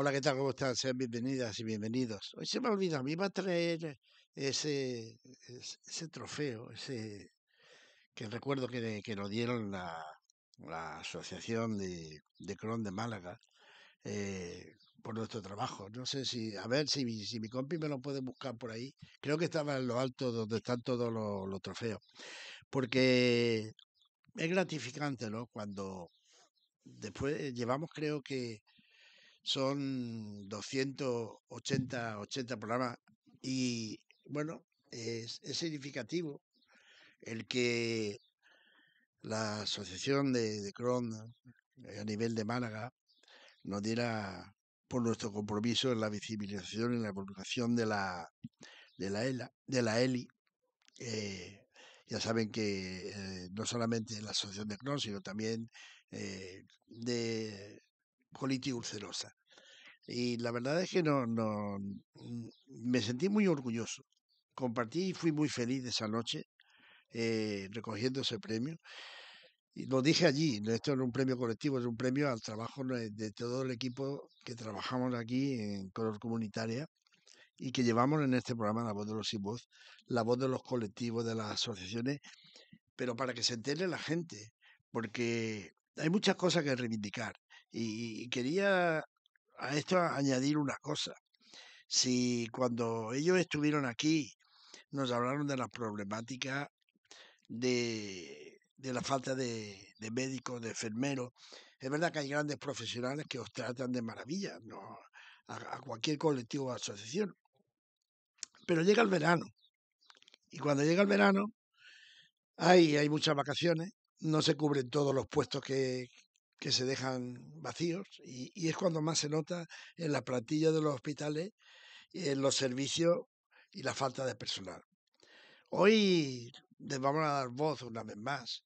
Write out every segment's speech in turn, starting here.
Hola, ¿qué tal? ¿Cómo están? Sean bienvenidas y bienvenidos. Hoy se me mí me va a traer ese, ese trofeo, ese que recuerdo que, que lo dieron la, Asociación de, de Cron de Málaga eh, por nuestro trabajo. No sé si, a ver si, si mi compi me lo puede buscar por ahí. Creo que estaba en lo alto donde están todos los trofeos. Porque es gratificante, ¿no? Cuando después llevamos, creo que son 280 80 programas y bueno, es, significativo el que la asociación de, Cron eh, a nivel de Málaga nos diera por nuestro compromiso en la visibilización y la publicación de la de la e de la ELI. Eh, ya saben que eh, no solamente la asociación de Cron, sino también de colitis ulcerosa. Y la verdad es que no, no, mm, me sentí muy orgulloso. Compartí y fui muy feliz esa noche eh, recogiendo ese premio. Y lo dije allí, esto no es un premio colectivo, es un premio al trabajo de todo el equipo que trabajamos aquí en Color Comunitaria y que llevamos en este programa La Voz de los Sin Voz, la voz de los colectivos, de las asociaciones, pero para que se entere la gente, porque hay muchas cosas que reivindicar. y quería a esto añadir una cosa. Si cuando ellos estuvieron aquí nos hablaron de la problemática de, la falta de, médicos, de enfermeros, es verdad que hay grandes profesionales que os tratan de maravilla, ¿no? a, cualquier colectivo o asociación. Pero llega el verano. Y cuando llega el verano, hay, hay muchas vacaciones, no se cubren todos los puestos que, que se dejan vacíos y, es cuando más se nota en la plantilla de los hospitales, en los servicios y la falta de personal. Hoy les vamos a dar voz una vez más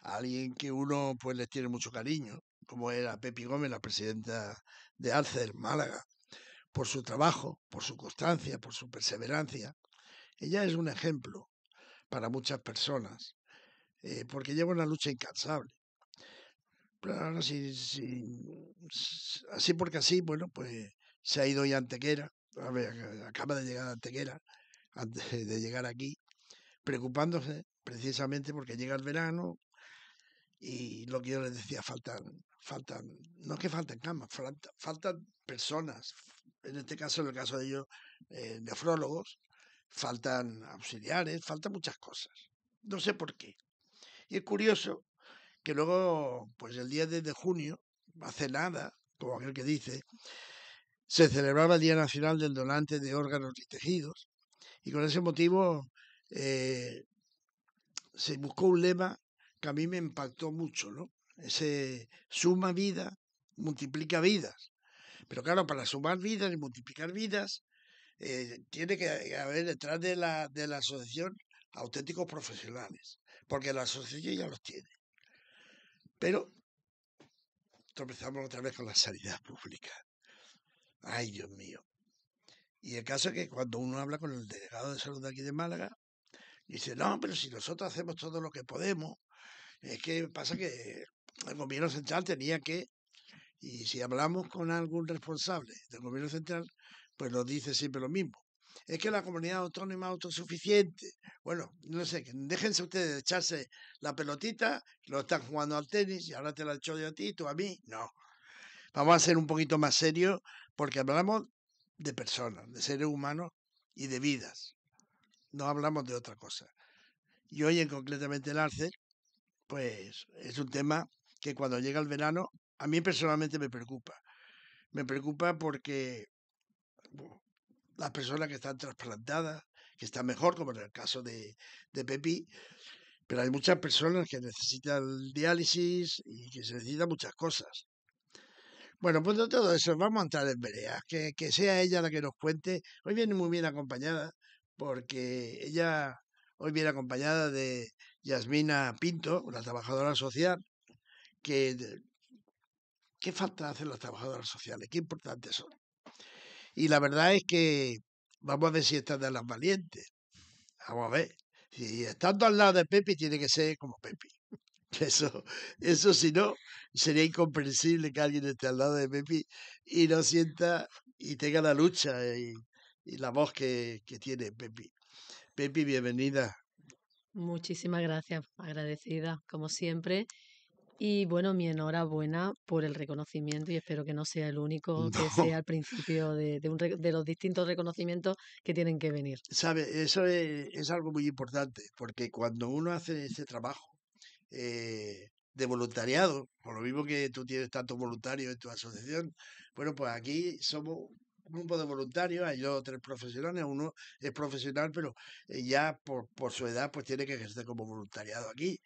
a alguien que uno pues les tiene mucho cariño, como era Pepi Gómez, la presidenta de Alcer, Málaga, por su trabajo, por su constancia, por su perseverancia. Ella es un ejemplo para muchas personas, eh, porque lleva una lucha incansable Claro, sí, sí. Así porque así, bueno, pues se ha ido ya Antequera, a acaba de llegar Antequera, antes de llegar aquí, preocupándose precisamente porque llega el verano y lo que yo les decía, faltan, faltan, no es que faltan camas, faltan, personas, en este caso, en el caso de ellos, eh, nefrólogos, faltan auxiliares, faltan muchas cosas, no sé por qué. Y es curioso que luego, pues el día 10 de junio, hace nada, como aquel que dice, se celebraba el Día Nacional del Donante de Órganos y Tejidos, y con ese motivo eh, se buscó un lema que a mí me impactó mucho, ¿no? Ese suma vida, multiplica vidas. Pero claro, para sumar vidas y multiplicar vidas, eh, tiene que haber detrás de la, de la asociación auténticos profesionales, porque la asociación ya los tiene. Pero tropezamos otra vez con la sanidad pública. Ay, Dios mío. Y el caso es que cuando uno habla con el delegado de salud de aquí de Málaga, dice, no, pero si nosotros hacemos todo lo que podemos, es que pasa que el gobierno central tenía que, y si hablamos con algún responsable del gobierno central, pues nos dice siempre lo mismo es que la comunidad autónoma autosuficiente, bueno, no sé, déjense ustedes echarse la pelotita, lo están jugando al tenis y ahora te la echo de a ti, tú a mí, no. Vamos a ser un poquito más serios porque hablamos de personas, de seres humanos y de vidas. No hablamos de otra cosa. Y hoy en concretamente el Arce, pues es un tema que cuando llega el verano, a mí personalmente me preocupa. Me preocupa porque las personas que están trasplantadas, que están mejor, como en el caso de, de Pepi, pero hay muchas personas que necesitan diálisis y que se necesitan muchas cosas. Bueno, pues de todo eso, vamos a entrar en peleas. Que, sea ella la que nos cuente. Hoy viene muy bien acompañada, porque ella hoy viene acompañada de Yasmina Pinto, una trabajadora social, que... ¿Qué falta hacen las trabajadoras sociales? ¿Qué importantes son? Y la verdad es que vamos a ver si están de las valientes. Vamos a ver. Y estando al lado de Pepi tiene que ser como Pepi. Eso, eso si no, sería incomprensible que alguien esté al lado de Pepi y no sienta y tenga la lucha y, la voz que, que tiene Pepi. Pepi, bienvenida. Muchísimas gracias, agradecida como siempre y bueno, mi enhorabuena por el reconocimiento y espero que no sea el único, que sea al principio de, de, un, de, los distintos reconocimientos que tienen que venir. Sabe, eso es, algo muy importante, porque cuando uno hace ese trabajo eh, de voluntariado, por lo mismo que tú tienes tantos voluntarios en tu asociación, bueno, pues aquí somos un grupo de voluntarios, hay dos o tres profesionales, uno es profesional, pero eh, ya por, por su edad pues tiene que ejercer como voluntariado aquí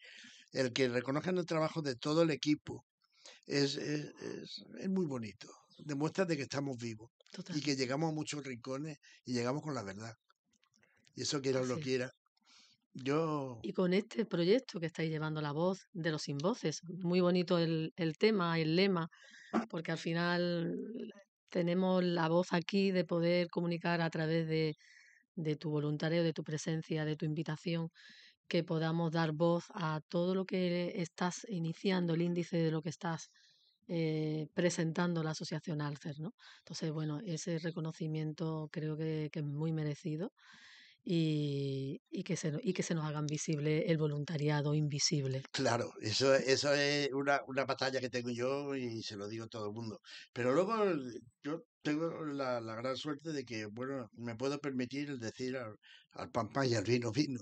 el que reconozcan el trabajo de todo el equipo, es, es, muy bonito. Demuestra de que estamos vivos y que llegamos a muchos rincones y llegamos con la verdad. Y eso quiera o lo quiera. Yo... Y con este proyecto que estáis llevando la voz de los sin voces, muy bonito el, el tema, el lema, porque al final tenemos la voz aquí de poder comunicar a través de, de tu voluntario, de tu presencia, de tu invitación que podamos dar voz a todo lo que estás iniciando, el índice de lo que estás eh, presentando la Asociación Alcer. ¿no? Entonces, bueno, ese reconocimiento creo que, es muy merecido y, que se, y que se nos haga visible el voluntariado invisible. Claro, eso, eso es una, una batalla que tengo yo y se lo digo a todo el mundo. Pero luego yo tengo la, la, gran suerte de que, bueno, me puedo permitir el decir al, pampa pan y al vino vino.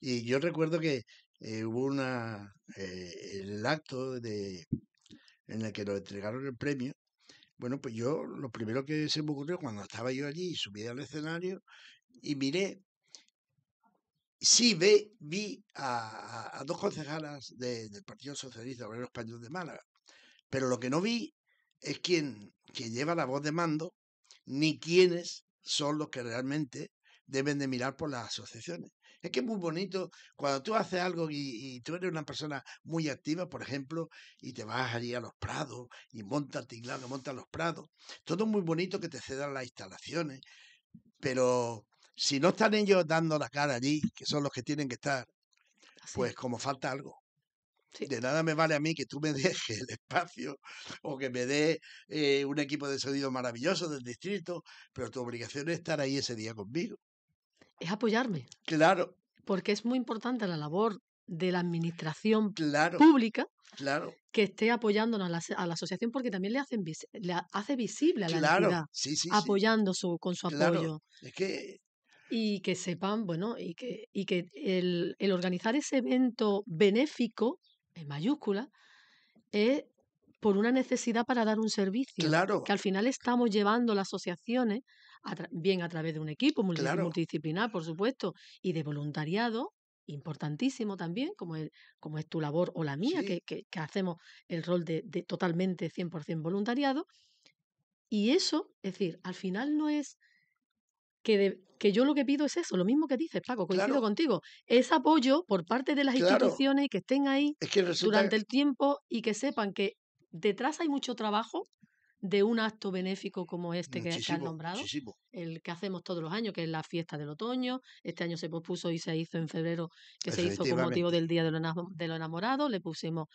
Y yo recuerdo que eh, hubo una, eh, el acto de, en el que nos entregaron el premio. Bueno, pues yo lo primero que se me ocurrió cuando estaba yo allí, subí al escenario y miré, sí ve, vi a, dos concejalas del Partido Socialista Obrero Español de Málaga, pero lo que no vi es quien, lleva la voz de mando, ni quienes son los que realmente deben de mirar por las asociaciones. Es que es muy bonito cuando tú haces algo y, tú eres una persona muy activa, por ejemplo, y te vas allí a los prados y montas tinglado, monta los prados. Todo muy bonito que te cedan las instalaciones, pero si no están ellos dando la cara allí, que son los que tienen que estar, pues como falta algo. De nada me vale a mí que tú me dejes el espacio o que me dé eh, un equipo de sonido maravilloso del distrito, pero tu obligación es estar ahí ese día conmigo. Es apoyarme. Claro. Porque es muy importante la labor de la administración pública claro. que esté apoyándonos a la, asociación porque también le, hacen, le hace visible a la claro, sí, sí, apoyando Su, con su apoyo. Y que sepan, bueno, y que, y que el, el organizar ese evento benéfico en mayúscula, es por una necesidad para dar un servicio. Claro. Que al final estamos llevando las asociaciones, bien a través de un equipo multidisciplinar, por supuesto, y de voluntariado, importantísimo también, como, como es tu labor o la mía, que, hacemos el rol de totalmente 100% voluntariado. Y eso, es decir, al final no es que, yo lo que pido es eso, lo mismo que dices, Paco, coincido contigo, es apoyo por parte de las instituciones que estén ahí durante el tiempo y que sepan que detrás hay mucho trabajo de un acto benéfico como este que, has nombrado, el que hacemos todos los años, que es la fiesta del otoño, este año se pospuso y se hizo en febrero, que se hizo con motivo del Día de los Enamorados, le pusimos,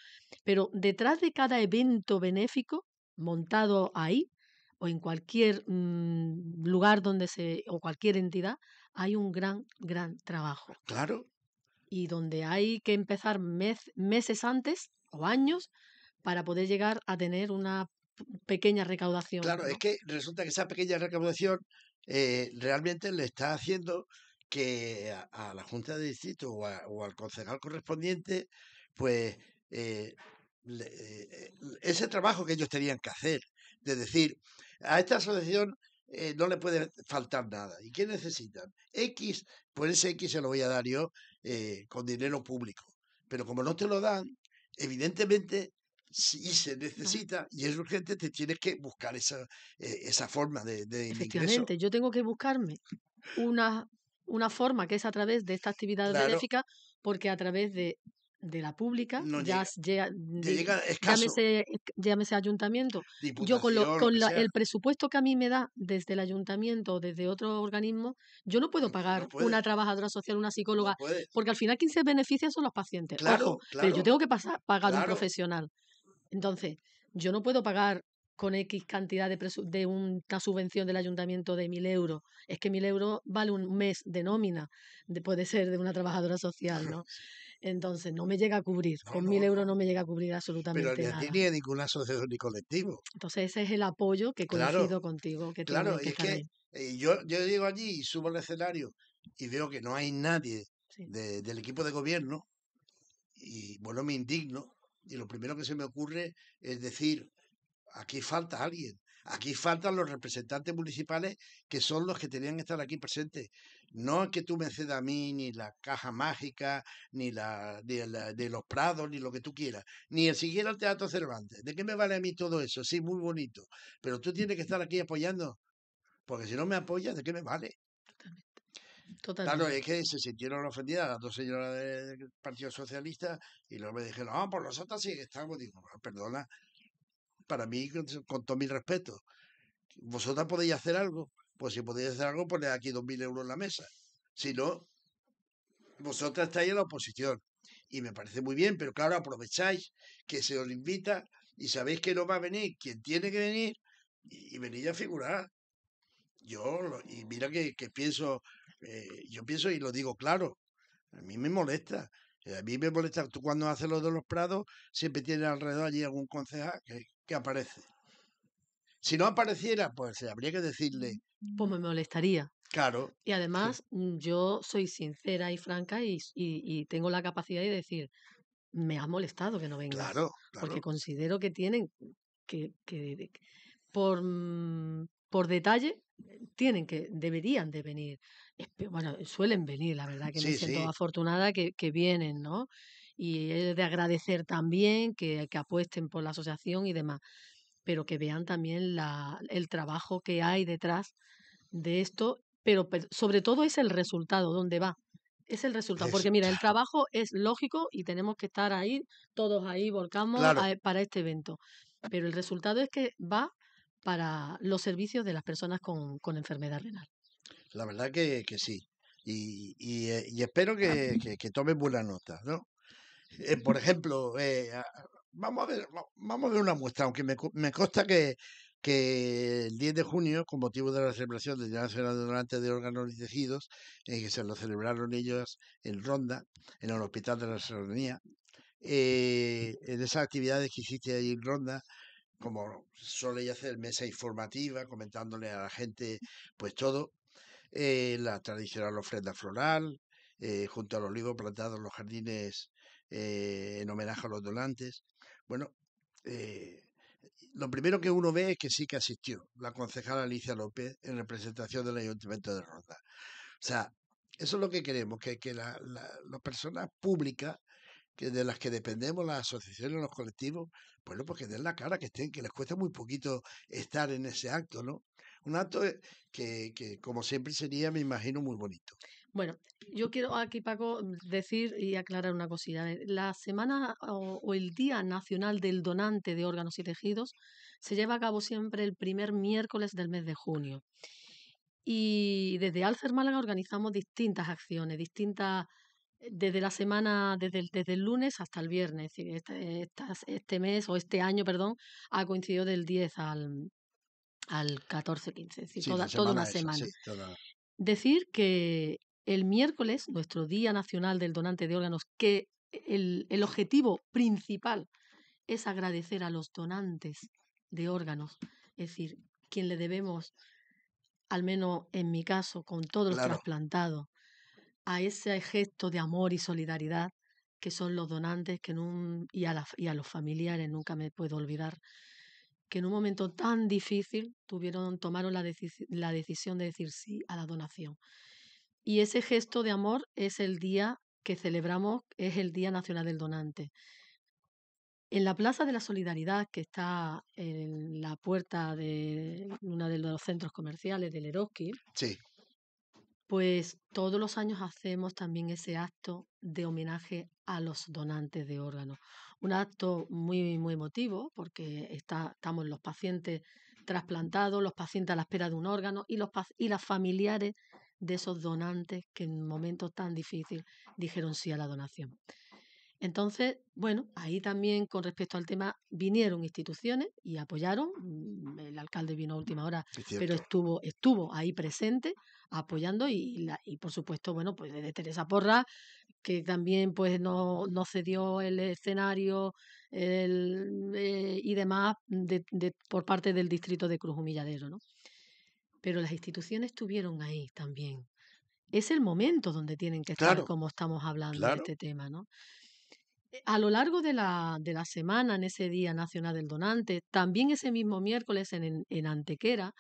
pero detrás de cada evento benéfico montado ahí, o en cualquier mm, lugar donde se o cualquier entidad hay un gran gran trabajo. Claro. Y donde hay que empezar meses antes o años para poder llegar a tener una pequeña recaudación. Claro, es que resulta que esa pequeña recaudación eh, realmente le está haciendo que a, la Junta de Distrito o, al concejal correspondiente, pues eh, eh, ese trabajo que ellos tenían que hacer, de decir, a esta asociación eh, no le puede faltar nada. ¿Y qué necesitan? X, pues ese X se lo voy a dar yo eh, con dinero público. Pero como no te lo dan, evidentemente, si se necesita y es urgente, te tienes que buscar esa, eh, esa forma de, de Efectivamente, yo tengo que buscarme una, una forma que es a través de esta actividad benéfica, porque a través de de la pública, no ya, llega, llámese, ayuntamiento. yo con, con la, el presupuesto que a mí me da desde el ayuntamiento o desde otro organismo, yo no puedo mm, pagar una trabajadora social, una psicóloga, porque al final quien se beneficia son los pacientes. Claro, pero yo tengo que pasar, pagar un profesional. Entonces, yo no puedo pagar con X cantidad de, de una subvención del ayuntamiento de mil euros. Es que mil euros vale un mes de nómina, de, puede ser de una trabajadora social, ¿no? Entonces, no me llega a cubrir. Con mil euros no me llega a cubrir absolutamente pero ni nada. ti ni ningún asociado ni colectivo. Entonces, ese es el apoyo que coincido contigo. Que claro, que es que eh, yo, yo llego allí y subo al escenario y veo que no hay nadie del equipo de gobierno y, bueno, me indigno. Y lo primero que se me ocurre es decir, aquí falta alguien. Aquí faltan los representantes municipales que son los que tenían que estar aquí presentes. No es que tú me cedas a mí ni la caja mágica, ni la, de los prados, ni lo que tú quieras, ni el siquiera el Teatro Cervantes. ¿De qué me vale a mí todo eso? Sí, muy bonito. Pero tú tienes que estar aquí apoyando. Porque si no me apoyas, ¿de qué me vale? Totalmente. Claro, es que se sintieron ofendidas las dos señoras del Partido Socialista y luego me dijeron, ah, por los otros sí que estamos. Digo, ah, perdona, para mí, con todo mi respeto, vosotras podéis hacer algo. Pues si podéis hacer algo, poned aquí 2.000 euros en la mesa. Si no, vosotras estáis en la oposición. Y me parece muy bien, pero claro, aprovecháis que se os invita y sabéis que no va a venir quien tiene que venir y, venir a figurar. Yo, y mira que, pienso, eh, yo pienso y lo digo claro, a mí me molesta eh, a mí me molesta, tú cuando haces lo de los prados, siempre tienes alrededor allí algún concejal que, aparece. Si no apareciera, pues eh, habría que decirle. Mm, pues me molestaría. Claro. Y además, mm, yo soy sincera y franca y, y, tengo la capacidad de decir, me ha molestado que no venga. Claro, claro. Porque considero que tienen que, que, por mm, por detalle tienen que, deberían de venir. Bueno, suelen venir, la verdad que me siento afortunada que, vienen, ¿no? Y es de agradecer también que, apuesten por la asociación y demás, pero que vean también la, el trabajo que hay detrás de esto, pero, sobre todo es el resultado, dónde va. Es el resultado, porque mira, el trabajo es lógico y tenemos que estar ahí, todos ahí volcamos para este evento, pero el resultado es que va para los servicios de las personas con, enfermedad renal. La verdad que, sí. Y, eh, espero ah, que, que, tomen buena nota, ¿no? Eh, por ejemplo, eh, vamos, a ver, vamos una muestra, aunque me, me consta que, que el 10 de junio, con motivo de la celebración del Día Nacional de Donantes de Órganos y Tejidos, que se lo celebraron ellos en Ronda, en el Hospital de la Serenidad, en esas actividades que hiciste ahí en Ronda, como suele hacer, mesa informativa, comentándole a la gente pues todo, eh, la tradicional ofrenda floral, eh, junto al olivo plantado en los jardines eh, en homenaje a los donantes. Bueno, eh, lo primero que uno ve es que sí que asistió la concejala Alicia López en representación del Ayuntamiento de Ronda. O sea, eso es lo que queremos, que, que las la, personas públicas de las que dependemos las asociaciones, los colectivos, pues no, porque den la cara que estén, que les cuesta muy poquito estar en ese acto, ¿no? Un acto eh, que, como siempre sería, me imagino, muy bonito. Bueno, yo quiero aquí, Paco, decir y aclarar una cosilla. Eh, la semana o, el Día Nacional del Donante de Órganos y Tejidos se lleva a cabo siempre el primer miércoles del mes de junio. Y desde Alcer Málaga organizamos distintas acciones, distintas desde la semana, desde el, desde el lunes hasta el viernes. Este, este mes o este año, perdón, ha coincidido del 10 al, al 14-15, es decir, toda, toda, una semana. Decir que el miércoles, nuestro Día Nacional del Donante de Órganos, que el, el objetivo principal es agradecer a los donantes de órganos, es decir, quien le debemos, al menos en mi caso, con todos los trasplantados, a ese gesto de amor y solidaridad que son los donantes que y, a los familiares, nunca me puedo olvidar, que en un momento tan difícil tuvieron, tomaron la, decisión de decir sí a la donación. Y ese gesto de amor es el día que celebramos, es el Día Nacional del Donante. En la Plaza de la Solidaridad, que está en la puerta de uno de los centros comerciales del Eroski, sí. Pues todos los años hacemos también ese acto de homenaje a los donantes de órganos. Un acto muy, muy emotivo porque está, estamos los pacientes trasplantados, los pacientes a la espera de un órgano y, los, y las familiares de esos donantes que en momentos tan difíciles dijeron sí a la donación. Entonces, bueno, ahí también con respecto al tema vinieron instituciones y apoyaron. Mm, el alcalde vino a última hora, pero estuvo, estuvo ahí presente apoyando y, la, y por supuesto, bueno, pues desde Teresa Porra, que también pues no, no cedió el escenario el, eh, y demás de, por parte del distrito de Cruz Humilladero, ¿no? Pero las instituciones estuvieron ahí también. Es el momento donde tienen que estar, como estamos hablando de este tema, ¿no? Eh, a lo largo de la, de la, semana, en ese Día Nacional del Donante, también ese mismo miércoles en, en Antequera,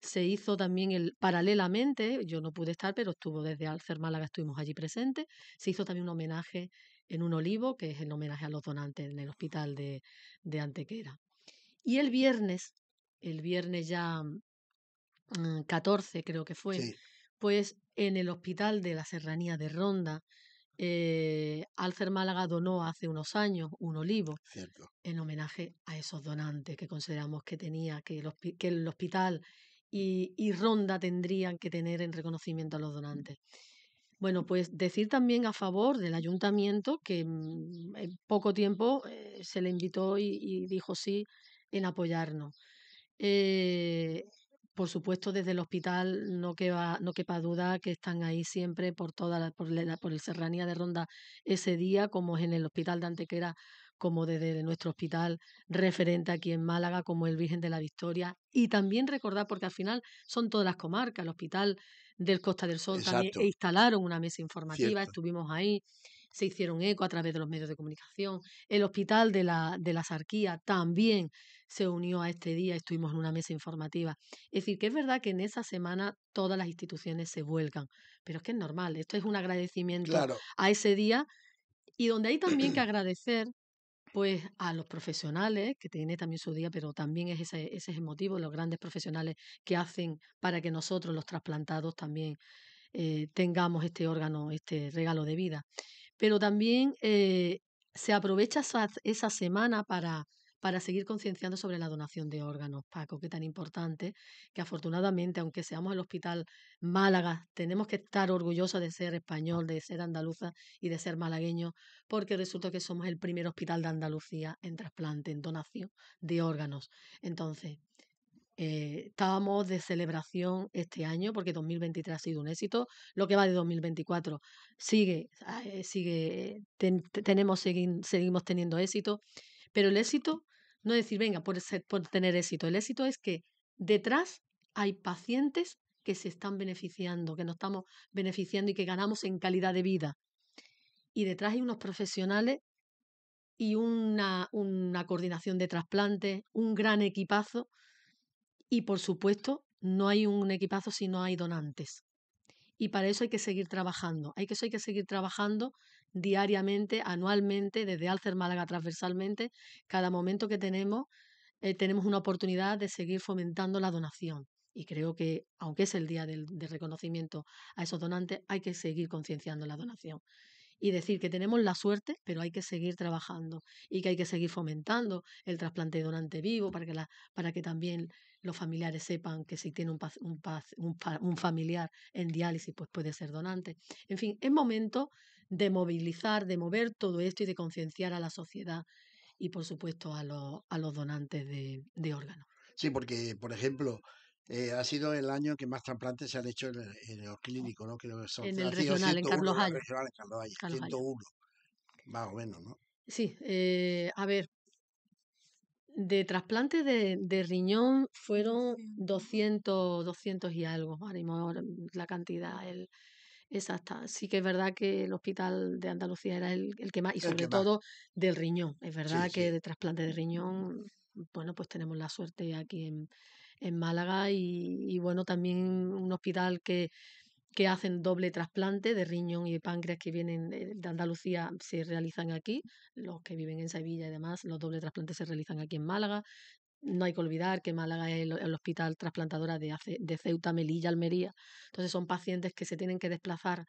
se hizo también el, paralelamente, yo no pude estar, pero estuvo desde Alcer Málaga, estuvimos allí presentes, se hizo también un homenaje en un olivo, que es el homenaje a los donantes en el hospital de, de Antequera. Y el viernes, el viernes ya 14 mm, creo que fue, pues en el hospital de la Serranía de Ronda eh, Alcer Málaga donó hace unos años un olivo Cierto. en homenaje a esos donantes que consideramos que tenía, que el, que el hospital y, Ronda tendrían que tener en reconocimiento a los mm. donantes. Bueno, pues decir también a favor del ayuntamiento que mm, en poco tiempo eh, se le invitó y, dijo sí en apoyarnos. Eh, por supuesto, desde el hospital no quepa, no quepa duda que están ahí siempre por toda la, por, la, por el Serranía de Ronda ese día, como es en el hospital de Antequera, como desde nuestro hospital referente aquí en Málaga, como el Virgen de la Victoria. Y también recordar, porque al final son todas las comarcas, el hospital del Costa del Sol también e instalaron una mesa informativa, estuvimos ahí se hicieron eco a través de los medios de comunicación. El hospital de la, de la Sarquía también se unió a este día, estuvimos en una mesa informativa. Es decir, que es verdad que en esa semana todas las instituciones se vuelcan, pero es que es normal, esto es un agradecimiento a ese día y donde hay también que agradecer pues a los profesionales, que tienen también su día, pero también es ese, es el motivo, los grandes profesionales que hacen para que nosotros los trasplantados también eh, tengamos este órgano, este regalo de vida pero también eh, se aprovecha esa, semana para, seguir concienciando sobre la donación de órganos, Paco, que tan importante, que afortunadamente, aunque seamos el Hospital Málaga, tenemos que estar orgullosos de ser español, de ser andaluza y de ser malagueño, porque resulta que somos el primer hospital de Andalucía en trasplante, en donación de órganos. Entonces, eh, estábamos de celebración este año porque 2023 ha sido un éxito. Lo que va de 2024 sigue, ah, eh, sigue tenemos, seguimos teniendo éxito, pero el éxito no es decir, venga, por, por tener éxito. El éxito es que detrás hay pacientes que se están beneficiando, que nos estamos beneficiando y que ganamos en calidad de vida. Y detrás hay unos profesionales y una, una coordinación de trasplantes, un gran equipazo y por supuesto, no hay un equipazo si no hay donantes. Y para eso hay que seguir trabajando. Hay que, que seguir trabajando diariamente, anualmente, desde Alcer Málaga transversalmente. Cada momento que tenemos, eh, tenemos una oportunidad de seguir fomentando la donación. Y creo que, aunque es el día de del reconocimiento a esos donantes, hay que seguir concienciando la donación y decir que tenemos la suerte, pero hay que seguir trabajando y que hay que seguir fomentando el trasplante de donante vivo para que, la, para que también los familiares sepan que si tiene un, un, un, familiar en diálisis, pues puede ser donante. En fin, es momento de movilizar, de mover todo esto y de concienciar a la sociedad y, por supuesto, a los, a los donantes de órganos. Sí, porque, por ejemplo, eh, ha sido el año que más trasplantes se han hecho en el, en ah, clínico, ¿no? Creo que son, en el regional, en Carlos Regional, 101, más o menos, ¿no? Sí, eh, a ver, de trasplantes de, riñón fueron 200, 200 y algo, la cantidad exacta. Sí que es verdad que el hospital de Andalucía era el, que más, y sobre todo del riñón. Es verdad que de trasplante de riñón, bueno, pues tenemos la suerte aquí en en Málaga y, bueno, también un hospital que, que hacen doble trasplante de riñón y de páncreas que vienen eh, de Andalucía se realizan aquí, los que viven en Sevilla y demás, los doble trasplantes se realizan aquí en Málaga. No hay que olvidar que Málaga es el, hospital trasplantadora de, Ceuta, Melilla, Almería. Entonces son pacientes que se tienen que desplazar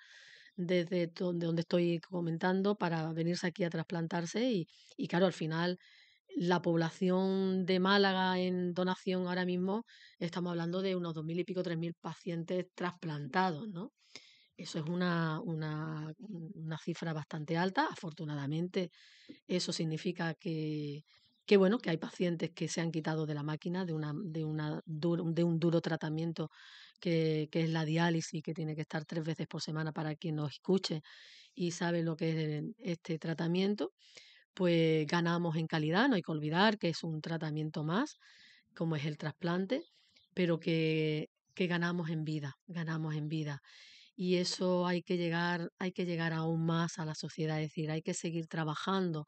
desde donde, donde estoy comentando para venirse aquí a trasplantarse y, y claro, al final la población de Málaga en donación ahora mismo estamos hablando de unos 2.000 y pico, 3.000 pacientes trasplantados, ¿no? Eso es una, cifra bastante alta. Afortunadamente, eso significa que, bueno, que hay pacientes que se han quitado de la máquina de, una, de, una, de un duro tratamiento que, que es la diálisis, que tiene que estar tres veces por semana para quien nos escuche y sabe lo que es eh, este tratamiento pues ganamos en calidad, no hay que olvidar que es un tratamiento más, como es el trasplante, pero que, ganamos en vida, ganamos en vida. Y eso hay que llegar, hay que llegar aún más a la sociedad, es decir, hay que seguir trabajando,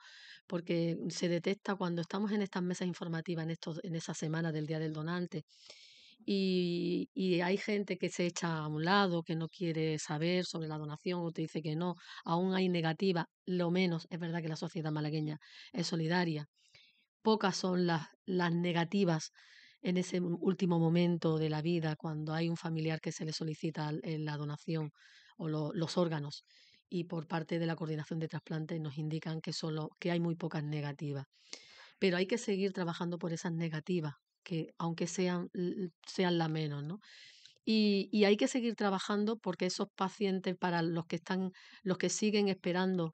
porque se detecta cuando estamos en estas mesas informativas, en estos, en esa semana del Día del Donante, y, hay gente que se echa a un lado, que no quiere saber sobre la donación o te dice que no, aún hay negativa, lo menos, es verdad que la sociedad malagueña es solidaria. Pocas son las, negativas en ese último momento de la vida, cuando hay un familiar que se le solicita eh, la donación o los órganos y por parte de la coordinación de trasplantes nos indican que solo que hay muy pocas negativas. Pero hay que seguir trabajando por esas negativas, aunque sean, sean la menos, ¿no? Y, hay que seguir trabajando porque esos pacientes para los que están los que siguen esperando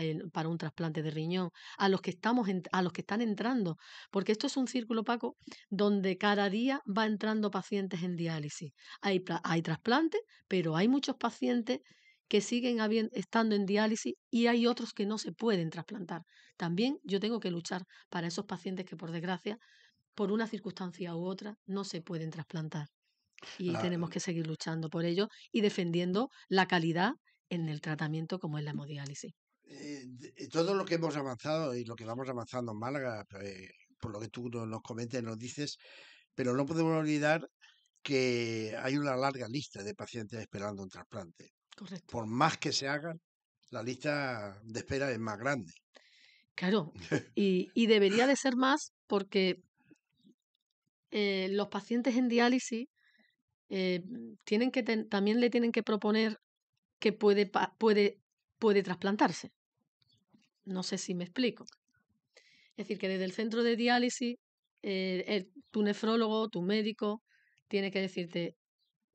eh, para un trasplante de riñón a los que estamos a los que están entrando porque esto es un círculo Paco donde cada día va entrando pacientes en diálisis hay trasplantes pero hay muchos pacientes que siguen estando en diálisis y hay otros que no se pueden trasplantar. También yo tengo que luchar para esos pacientes que por desgracia por una circunstancia u otra, no se pueden trasplantar. Y tenemos que seguir luchando por ello y defendiendo la calidad en el tratamiento como es la hemodiálisis. Eh, eh, todo lo que hemos avanzado y lo que vamos avanzando en Málaga, eh, por lo que tú nos comentas, nos dices, pero no podemos olvidar que hay una larga lista de pacientes esperando un trasplante. Correcto. Por más que se hagan, la lista de espera es más grande. Claro, y, y debería de ser más porque eh, los pacientes en diálisis eh, tienen que también le tienen que proponer que puede, puede, puede trasplantarse. No sé si me explico. Es decir, que desde el centro de diálisis, eh, tu nefrólogo, tu médico, tiene que decirte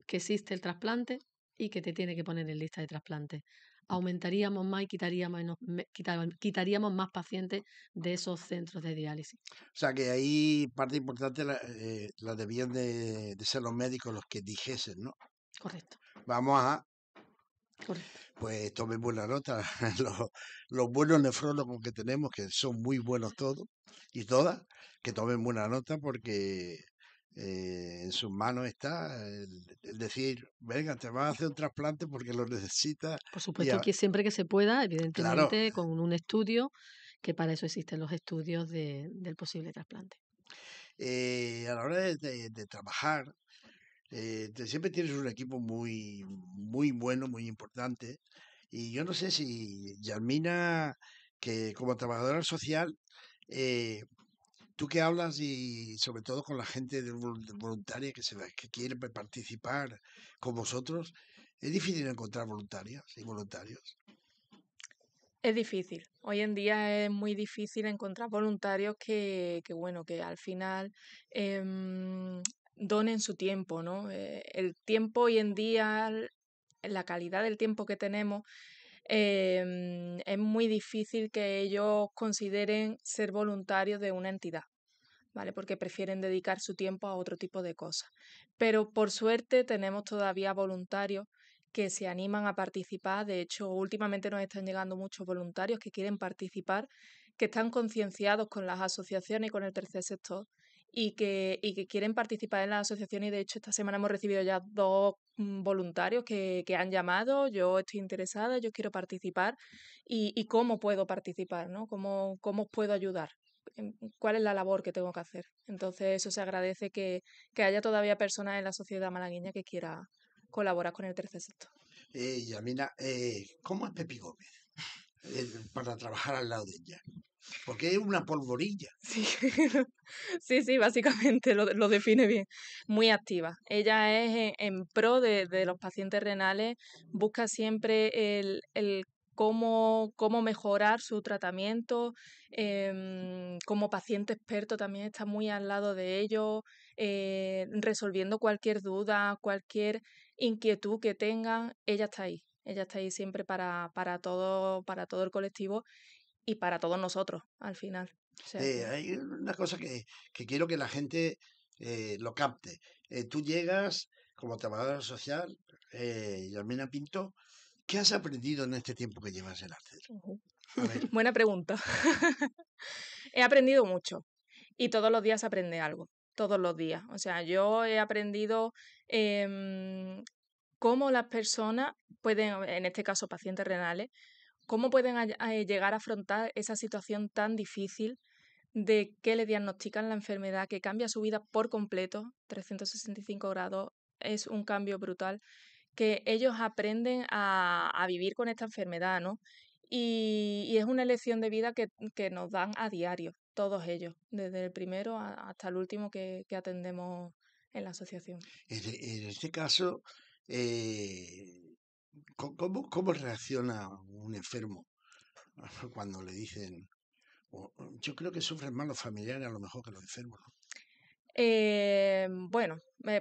que existe el trasplante y que te tiene que poner en lista de trasplantes aumentaríamos más y quitaríamos, quitaríamos más pacientes de esos centros de diálisis. O sea que ahí parte importante la, eh, la debían de, ser los médicos los que dijesen, ¿no? Correcto. Vamos a... Correcto. Pues tomen buena nota, los buenos nefrólogos que tenemos, que son muy buenos todos y todas, que tomen buena nota porque eh, en sus manos está el, decir, venga, te vas a hacer un trasplante porque lo necesitas. Por supuesto, que siempre que se pueda, evidentemente, con un estudio, que para eso existen los estudios del posible trasplante. Eh, a la hora de, trabajar, eh, siempre tienes un equipo muy, muy bueno, muy importante. Y yo no sé si Yalmina, que como trabajadora social, eh, Tú que hablas y sobre todo con la gente voluntaria que, se, que quiere participar con vosotros, ¿es difícil encontrar voluntarias y voluntarios? Es difícil. Hoy en día es muy difícil encontrar voluntarios que, que bueno, que al final em, donen su tiempo, ¿no? Eh, el tiempo hoy en día, la calidad del tiempo que tenemos Em, es muy difícil que ellos consideren ser voluntarios de una entidad. ¿Vale? Porque prefieren dedicar su tiempo a otro tipo de cosas. Pero por suerte tenemos todavía voluntarios que se animan a participar. De hecho, últimamente nos están llegando muchos voluntarios que quieren participar, que están concienciados con las asociaciones y con el tercer sector y que, y que quieren participar en la asociación y de hecho esta semana hemos recibido ya dos mm, voluntarios que, han llamado, yo estoy interesada, yo quiero participar y, cómo puedo participar, ¿no? ¿Cómo, ¿Cómo puedo ayudar? Em, ¿Cuál es la labor que tengo que hacer? Entonces eso se agradece que, haya todavía personas en la sociedad malagueña que quiera colaborar con el tercer sector. Eh, Yamina, eh, ¿cómo es Pepi Gómez? Eh, para trabajar al lado de ella. Porque es una polvorilla. Sí, sí, básicamente lo, define bien. Muy activa. Ella es en, pro de, los pacientes renales, busca siempre el, cómo, mejorar su tratamiento. Em, como paciente experto también está muy al lado de ellos, eh, resolviendo cualquier duda, cualquier inquietud que tengan, ella está ahí. Ella está ahí siempre para, todo, para todo el colectivo y para todos nosotros, al final. hay una cosa que, quiero que la gente eh, lo capte. Eh, tú llegas como trabajadora social, eh, Pinto, ¿qué has aprendido en este tiempo que llevas en arte? Buena pregunta. he aprendido mucho y todos los días aprende algo todos los días. O sea, yo he aprendido em, cómo las personas pueden, en este caso pacientes renales, cómo pueden eh, llegar a afrontar esa situación tan difícil de que le diagnostican la enfermedad que cambia su vida por completo, 365 grados, es un cambio brutal, que ellos aprenden a, vivir con esta enfermedad, ¿no? Y, es una elección de vida que, nos dan a diario, todos ellos, desde el primero hasta el último que, atendemos en la asociación. en este caso, eh, ¿cómo, reacciona un enfermo cuando le dicen, yo creo que sufren más los familiares a lo mejor que los enfermos, eh, bueno,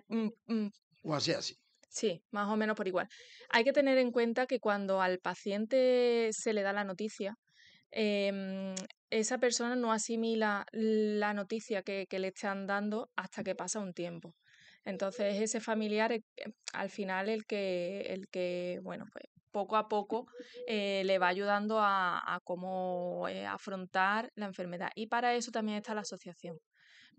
mm, mm. o así, así. Sí, más o menos por igual. Hay que tener en cuenta que cuando al paciente se le da la noticia, em, esa persona no asimila la noticia que, le están dando hasta que pasa un tiempo. Entonces ese familiar eh, eh, al final el que, el que bueno, pues poco a poco eh, le va ayudando a, cómo afrontar la enfermedad. Y para eso también está la asociación.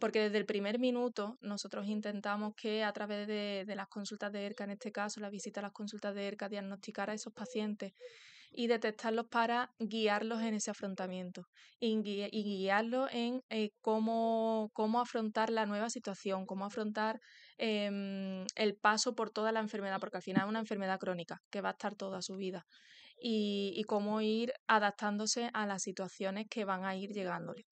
Porque desde el primer minuto nosotros intentamos que a través de, las consultas de ERCA, en este caso, la visita a las consultas de ERCA, diagnosticar a esos pacientes y detectarlos para guiarlos en ese afrontamiento y, guiarlos en cómo afrontar la nueva situación, cómo afrontar Em, el paso por toda la enfermedad, porque al final es una enfermedad crónica que va a estar toda su vida, y, cómo ir adaptándose a las situaciones que van a ir llegándole.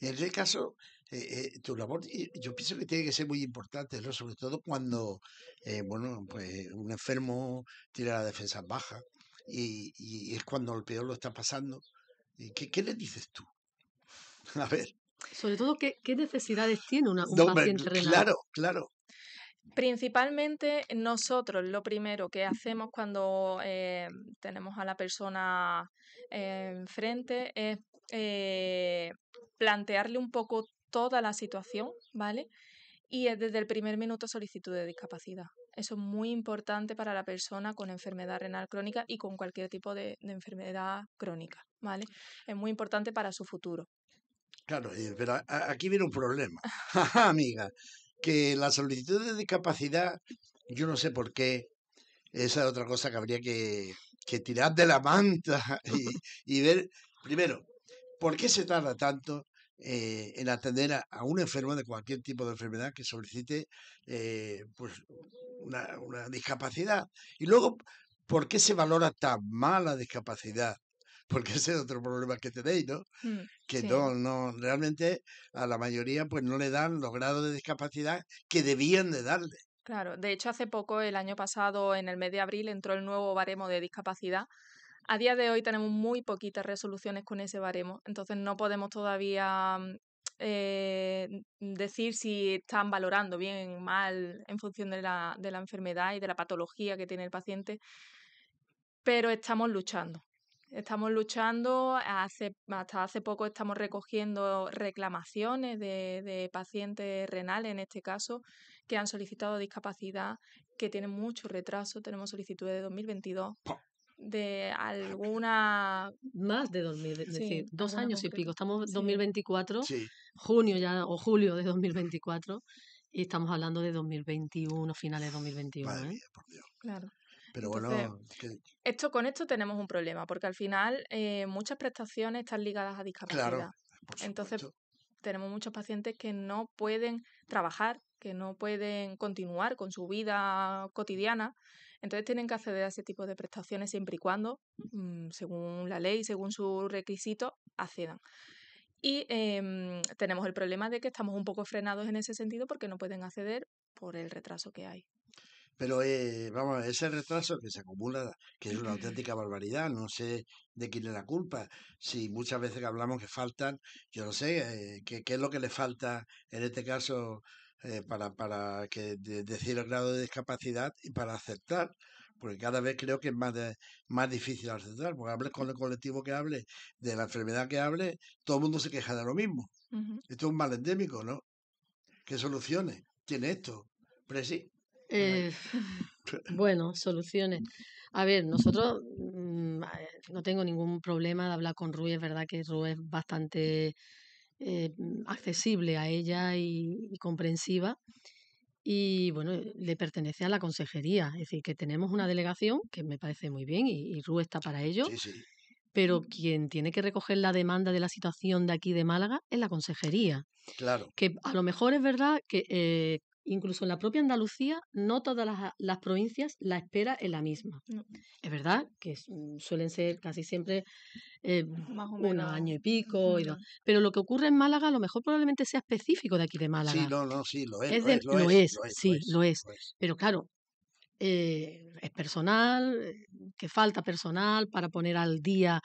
En este caso, eh, eh, tu labor, yo pienso que tiene que ser muy importante, Sobre todo cuando, eh, bueno, pues un enfermo tiene la defensa baja y, es cuando el peor lo está pasando. ¿Qué, qué le dices tú? A ver. Sobre todo, ¿qué, necesidades tiene una, un paciente renal? Claro, claro. Principalmente nosotros lo primero que hacemos cuando eh, tenemos a la persona eh, enfrente es eh, plantearle un poco toda la situación, ¿vale? Y es desde el primer minuto solicitud de discapacidad. Eso es muy importante para la persona con enfermedad renal crónica y con cualquier tipo de enfermedad crónica, ¿vale? Es muy importante para su futuro. Claro, eh, pero aquí viene un problema, amiga, que la solicitud de discapacidad, yo no sé por qué, esa es otra cosa que habría que, tirar de la manta y, ver, primero, por qué se tarda tanto eh, en atender a, un enfermo de cualquier tipo de enfermedad que solicite eh, pues, una, una discapacidad. Y luego, ¿por qué se valora tan mala discapacidad? porque ese es otro problema que tenéis, ¿no? Mm, que no, no, realmente a la mayoría pues no le dan los grados de discapacidad que debían de darle. Claro, de hecho hace poco, el año pasado, en el mes de abril, entró el nuevo baremo de discapacidad. A día de hoy tenemos muy poquitas resoluciones con ese baremo, entonces no podemos todavía mm, eh, decir si están valorando bien, o mal, en función de la, de la enfermedad y de la patología que tiene el paciente, pero estamos luchando Estamos luchando, hace, hasta hace poco estamos recogiendo reclamaciones de, de pacientes renales, en este caso, que han solicitado discapacidad, que tienen mucho retraso. Tenemos solicitudes de 2022 de alguna... Más de 2000, es decir, dos años y pico. Estamos en 2024, junio ya o julio de 2024, y estamos hablando de 2021, finales de 2021. ¿eh? Claro. Pero bueno, esto, con esto tenemos un problema, porque al final eh, muchas prestaciones están ligadas a discapacidad. Entonces, tenemos muchos pacientes que no pueden trabajar, que no pueden continuar con su vida cotidiana. Entonces tienen que acceder a ese tipo de prestaciones siempre y cuando, mm, según la ley, según sus requisito accedan. Y em, tenemos el problema de que estamos un poco frenados en ese sentido porque no pueden acceder por el retraso que hay. Pero eh, vamos, ese retraso que se acumula, que es una auténtica barbaridad, no sé de quién es la culpa. Si muchas veces que hablamos que faltan, yo no sé, eh, qué, es lo que le falta en este caso eh, para, para que decir el grado de discapacidad y para aceptar, porque cada vez creo que es más, más difícil aceptar, porque hables con el colectivo que hable, de la enfermedad que hable, todo el mundo se queja de lo mismo. Esto es un mal endémico, ¿no? ¿Qué soluciones tiene esto? Pero sí, eh, bueno, soluciones. A ver, nosotros mm, no tengo ningún problema de hablar con Rui, es verdad que Rui es bastante eh, accesible a ella y, comprensiva. Y bueno, le pertenece a la consejería, es decir, que tenemos una delegación que me parece muy bien y, Rui está para ello. Pero quien tiene que recoger la demanda de la situación de aquí de Málaga es la consejería. Claro. Que a lo mejor es verdad que eh, incluso en la propia Andalucía, no todas las, provincias la espera en la misma. Mm. Es verdad que mm, suelen ser casi siempre eh, un año y pico, pero lo que ocurre en Málaga a lo mejor probablemente sea específico de aquí de Málaga. Sí, no, no, sí, lo es. sí, lo es. pero claro, eh, es personal, eh, que falta personal para poner al día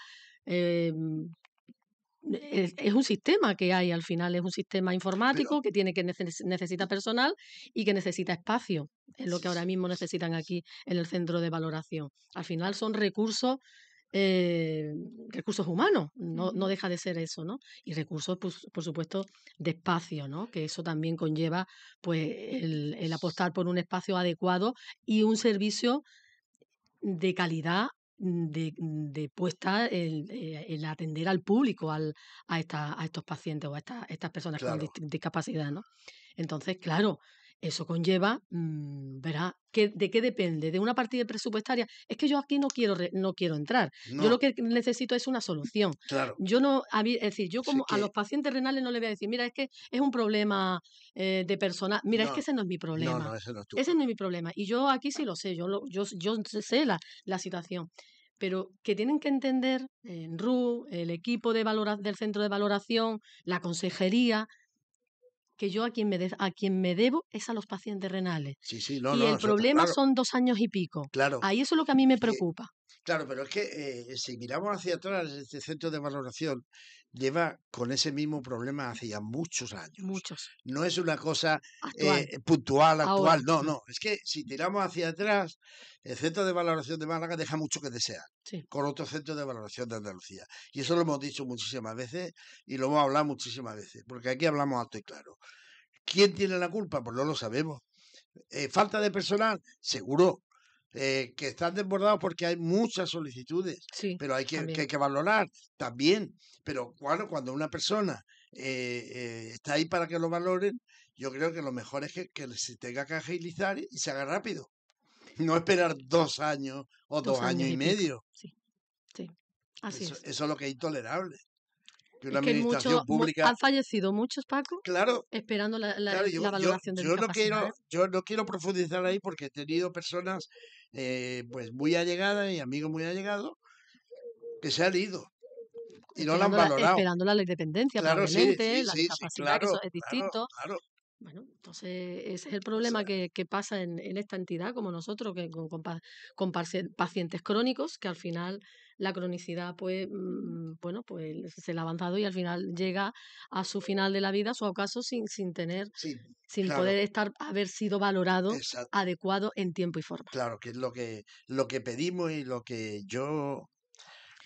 es, un sistema que hay al final, es un sistema informático que tiene que necesita personal y que necesita espacio, es lo que ahora mismo necesitan aquí en el centro de valoración. Al final son recursos eh, recursos humanos, no, no, deja de ser eso, ¿no? Y recursos, pues, por, supuesto, de espacio, ¿no? Que eso también conlleva, pues, el, apostar por un espacio adecuado y un servicio de calidad de, de puesta eh, el, atender al público, al, a, esta, a estos pacientes o a estas personas con discapacidad, ¿no? Entonces, claro, eso conlleva, ¿verdad? Mm, verá, ¿de qué depende? ¿De una partida presupuestaria? Es que yo aquí no quiero, no quiero entrar. Yo lo que necesito es una solución. Claro. Yo no, es decir, yo como a los pacientes renales no le voy a decir, mira, es que es un problema eh, de personal. Mira, es que ese no es mi problema. No, ese no es, tu ese no es mi problema. Y yo aquí sí lo sé, yo, yo, sé la, la situación pero que tienen que entender en eh, RU, el equipo de valora del centro de valoración, la consejería, que yo a quien me, a me debo es a los pacientes renales. y el problema son dos años y pico. Claro. Ahí eso es lo que a mí me preocupa. claro, pero es que eh, si miramos hacia atrás, este centro de valoración, lleva con ese mismo problema hacía muchos años. Muchos. No es una cosa eh, puntual, actual. No, no. Es que si tiramos hacia atrás, el centro de valoración de Málaga deja mucho que desear con otro centro de valoración de Andalucía. Y eso lo hemos dicho muchísimas veces y lo hemos hablado muchísimas veces, porque aquí hablamos alto y claro. ¿Quién tiene la culpa? Pues no lo sabemos. Eh, ¿Falta de personal? Seguro, eh, que están desbordados porque hay muchas solicitudes, pero hay que, hay que valorar también. Pero cuando, cuando una persona eh, eh, está ahí para que lo valoren, yo creo que lo mejor es que, se tenga que agilizar y se haga rápido. No esperar dos años o dos, años, y, medio. Así eso es lo que es intolerable que Han fallecido muchos, Paco. Claro. Esperando la, valoración yo, de no quiero Yo no quiero profundizar ahí porque he tenido personas eh, pues muy allegadas y amigos muy allegados que se han ido. Y no la han valorado. La, esperando la independencia, claro, la capacidad, que eso es distinto. Claro, bueno, entonces ese es el problema que, que, pasa en, en, esta entidad como nosotros, que con pacientes crónicos, que al final la cronicidad, pues, mm, bueno, pues se le ha avanzado y al final llega a su final de la vida, su acaso, sin, sin tener, sin poder estar, haber sido valorado adecuado en tiempo y forma. Claro, que es lo que, lo que pedimos y lo que yo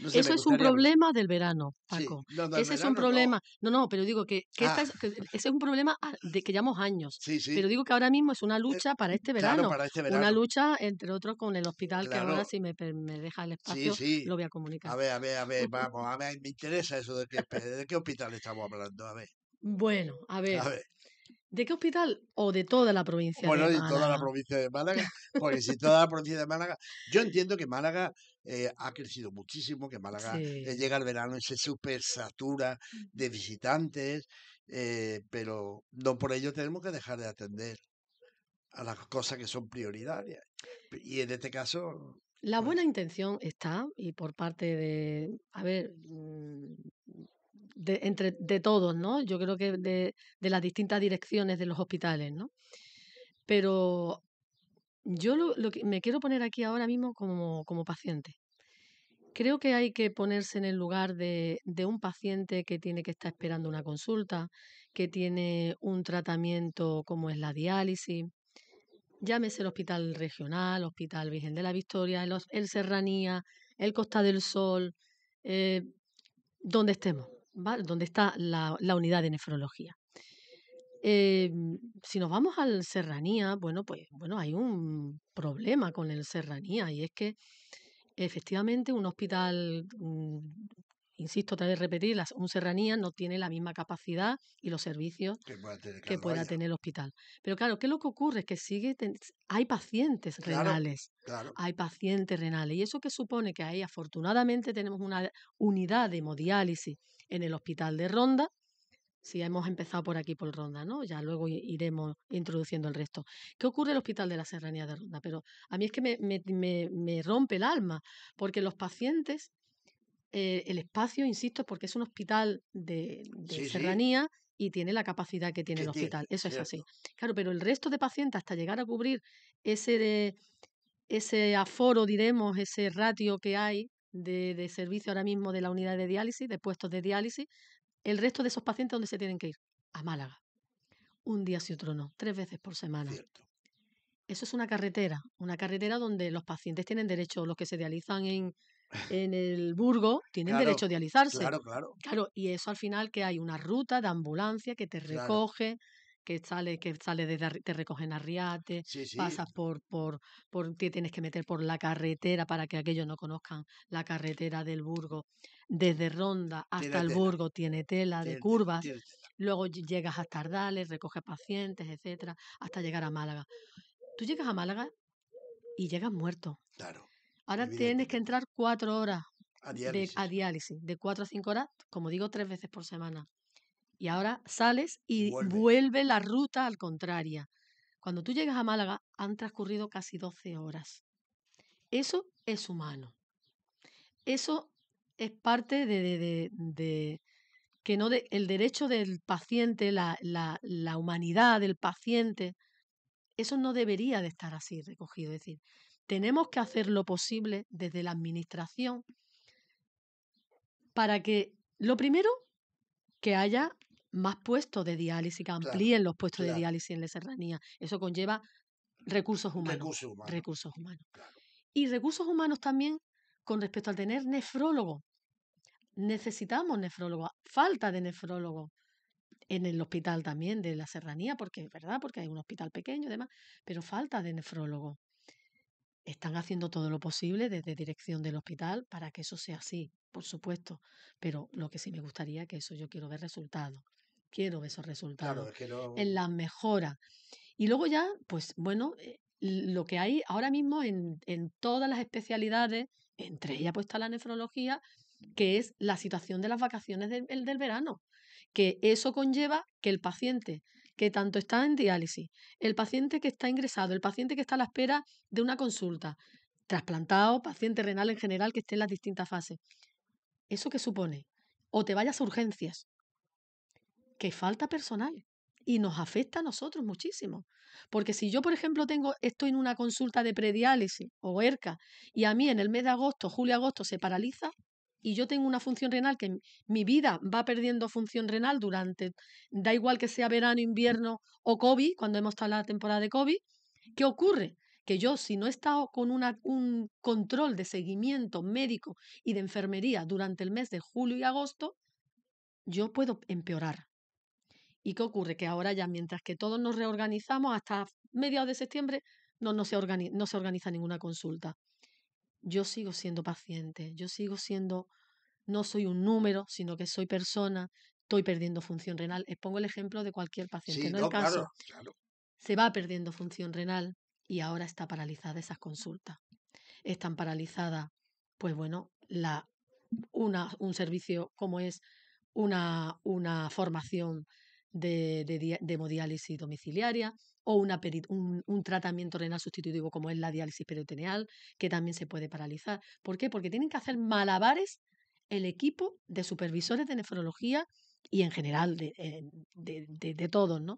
eso es un problema del verano, Paco. ese es un problema. No. no, pero digo que, ah. es, ese es un problema ah, de que llevamos años. Pero digo que ahora mismo es una eh, lucha para este verano. Este una lucha, entre otros, con el hospital, que ahora si me, deja el espacio, lo voy a comunicar. A ver, a ver, a ver, vamos, a ver, me interesa eso de qué, hospital estamos hablando, a ver. Bueno, a ver. ¿De qué hospital? ¿O de toda la provincia de Málaga? Bueno, de toda la provincia de Málaga, porque si toda la provincia de Málaga, yo entiendo que Málaga eh, ha crecido muchísimo, que Málaga eh, llega el verano y se supersatura mm. de visitantes, eh, pero no por ello tenemos que dejar de atender a las cosas que son prioritarias. Y en este caso... La mm. buena intención está y por parte de, a ver, mm, de, entre, de todos, ¿no? Yo creo que de, de las distintas direcciones de los hospitales, ¿no? Pero yo lo, que me quiero poner aquí ahora mismo como, paciente. Creo que hay que ponerse en el lugar de, un paciente que tiene que estar esperando una consulta, que tiene un tratamiento como es la diálisis, llámese el hospital regional, hospital Virgen de la Victoria, el, Serranía, el Costa del Sol, eh, donde estemos, donde está la, unidad de nefrología. Eh, si nos vamos al serranía, bueno, pues bueno, hay un problema con el serranía y es que efectivamente un hospital, mm, insisto, otra vez repetir, un serranía no tiene la misma capacidad y los servicios que pueda tener, el hospital. Pero claro, ¿qué es lo que ocurre? Es que sigue hay pacientes renales, hay pacientes renales y eso que supone que ahí afortunadamente tenemos una unidad de hemodiálisis en el hospital de Ronda si hemos empezado por aquí, por Ronda, ¿no? Ya luego iremos introduciendo el resto. ¿Qué ocurre en el Hospital de la Serranía de Ronda? Pero a mí es que me, rompe el alma, porque los pacientes, eh, el espacio, insisto, porque es un hospital de, Serranía y tiene la capacidad que tiene el hospital, eso es así. Claro, pero el resto de pacientes, hasta llegar a cubrir ese, ese aforo, diremos, ese ratio que hay de, de, servicio ahora mismo de la unidad de diálisis, de puestos de diálisis, el resto de esos pacientes, ¿dónde se tienen que ir? A Málaga. Un día sí, otro no, tres veces por semana. Eso es una carretera, una carretera donde los pacientes tienen derecho, los que se dializan en, en el Burgo, tienen derecho a dializarse. Claro, claro. Claro, y eso al final que hay una ruta de ambulancia que te recoge, que sale, que sale te recogen arriate, Riate pasas por, por, por, te tienes que meter por la carretera para que aquellos no conozcan la carretera del Burgo. Desde Ronda hasta el Burgo tiene tela de curvas. Luego llegas a Tardales, recoges pacientes, etcétera, hasta llegar a Málaga. Tú llegas a Málaga y llegas muerto. Claro. Ahora tienes que entrar cuatro horas De, a diálisis, de cuatro a cinco horas, como digo, tres veces por semana. Y ahora sales y vuelve. la ruta al contraria. Cuando tú llegas a Málaga han transcurrido casi 12 horas. Eso es humano. Eso es parte de, que no el derecho del paciente, la, la humanidad del paciente. Eso no debería de estar así recogido. Es decir, tenemos que hacer lo posible desde la administración para que, lo primero, que haya más puestos de diálisis, que amplíen los puestos de diálisis en la serranía. Eso conlleva recursos humanos. Recursos humanos. Y recursos humanos también con respecto al tener nefrólogo. Necesitamos nefrólogos, falta de nefrólogos en el hospital también de la serranía, porque es verdad, porque hay un hospital pequeño y demás, pero falta de nefrólogos. Están haciendo todo lo posible desde dirección del hospital para que eso sea así, por supuesto, pero lo que sí me gustaría es que eso yo quiero ver resultados quiero esos resultados, en las mejoras. Y luego ya, pues bueno, eh, lo que hay ahora mismo en, todas las especialidades, entre ellas pues está la nefrología, que es la situación de las vacaciones del, del verano, que eso conlleva que el paciente que tanto está en diálisis, el paciente que está ingresado, el paciente que está a la espera de una consulta, trasplantado, paciente renal en general que esté en las distintas fases. ¿Eso qué supone? O te vayas a urgencias, que falta personal y nos afecta a nosotros muchísimo. Porque si yo, por ejemplo, tengo, estoy en una consulta de prediálisis o ERCA y a mí en el mes de agosto, julio-agosto se paraliza y yo tengo una función renal que mi vida va perdiendo función renal durante, da igual que sea verano, invierno o COVID, cuando hemos estado en la temporada de COVID, ¿qué ocurre? Que yo, si no he estado con un control de seguimiento médico y de enfermería durante el mes de julio y agosto, yo puedo empeorar ¿Y qué ocurre? Que ahora ya mientras que todos nos reorganizamos, hasta mediados de septiembre no, se organiza, ninguna consulta. Yo sigo siendo paciente, yo sigo siendo, no soy un número, sino que soy persona, estoy perdiendo función renal. Les pongo el ejemplo de cualquier paciente, En no, el caso. Se va perdiendo función renal y ahora está paralizada esas consultas. Están paralizadas, pues bueno, la, un servicio como es una, una formación de, de, hemodiálisis domiciliaria o una un, un, tratamiento renal sustitutivo como es la diálisis peritoneal, que también se puede paralizar. ¿Por qué? Porque tienen que hacer malabares el equipo de supervisores de nefrología y en general de, todos, ¿no?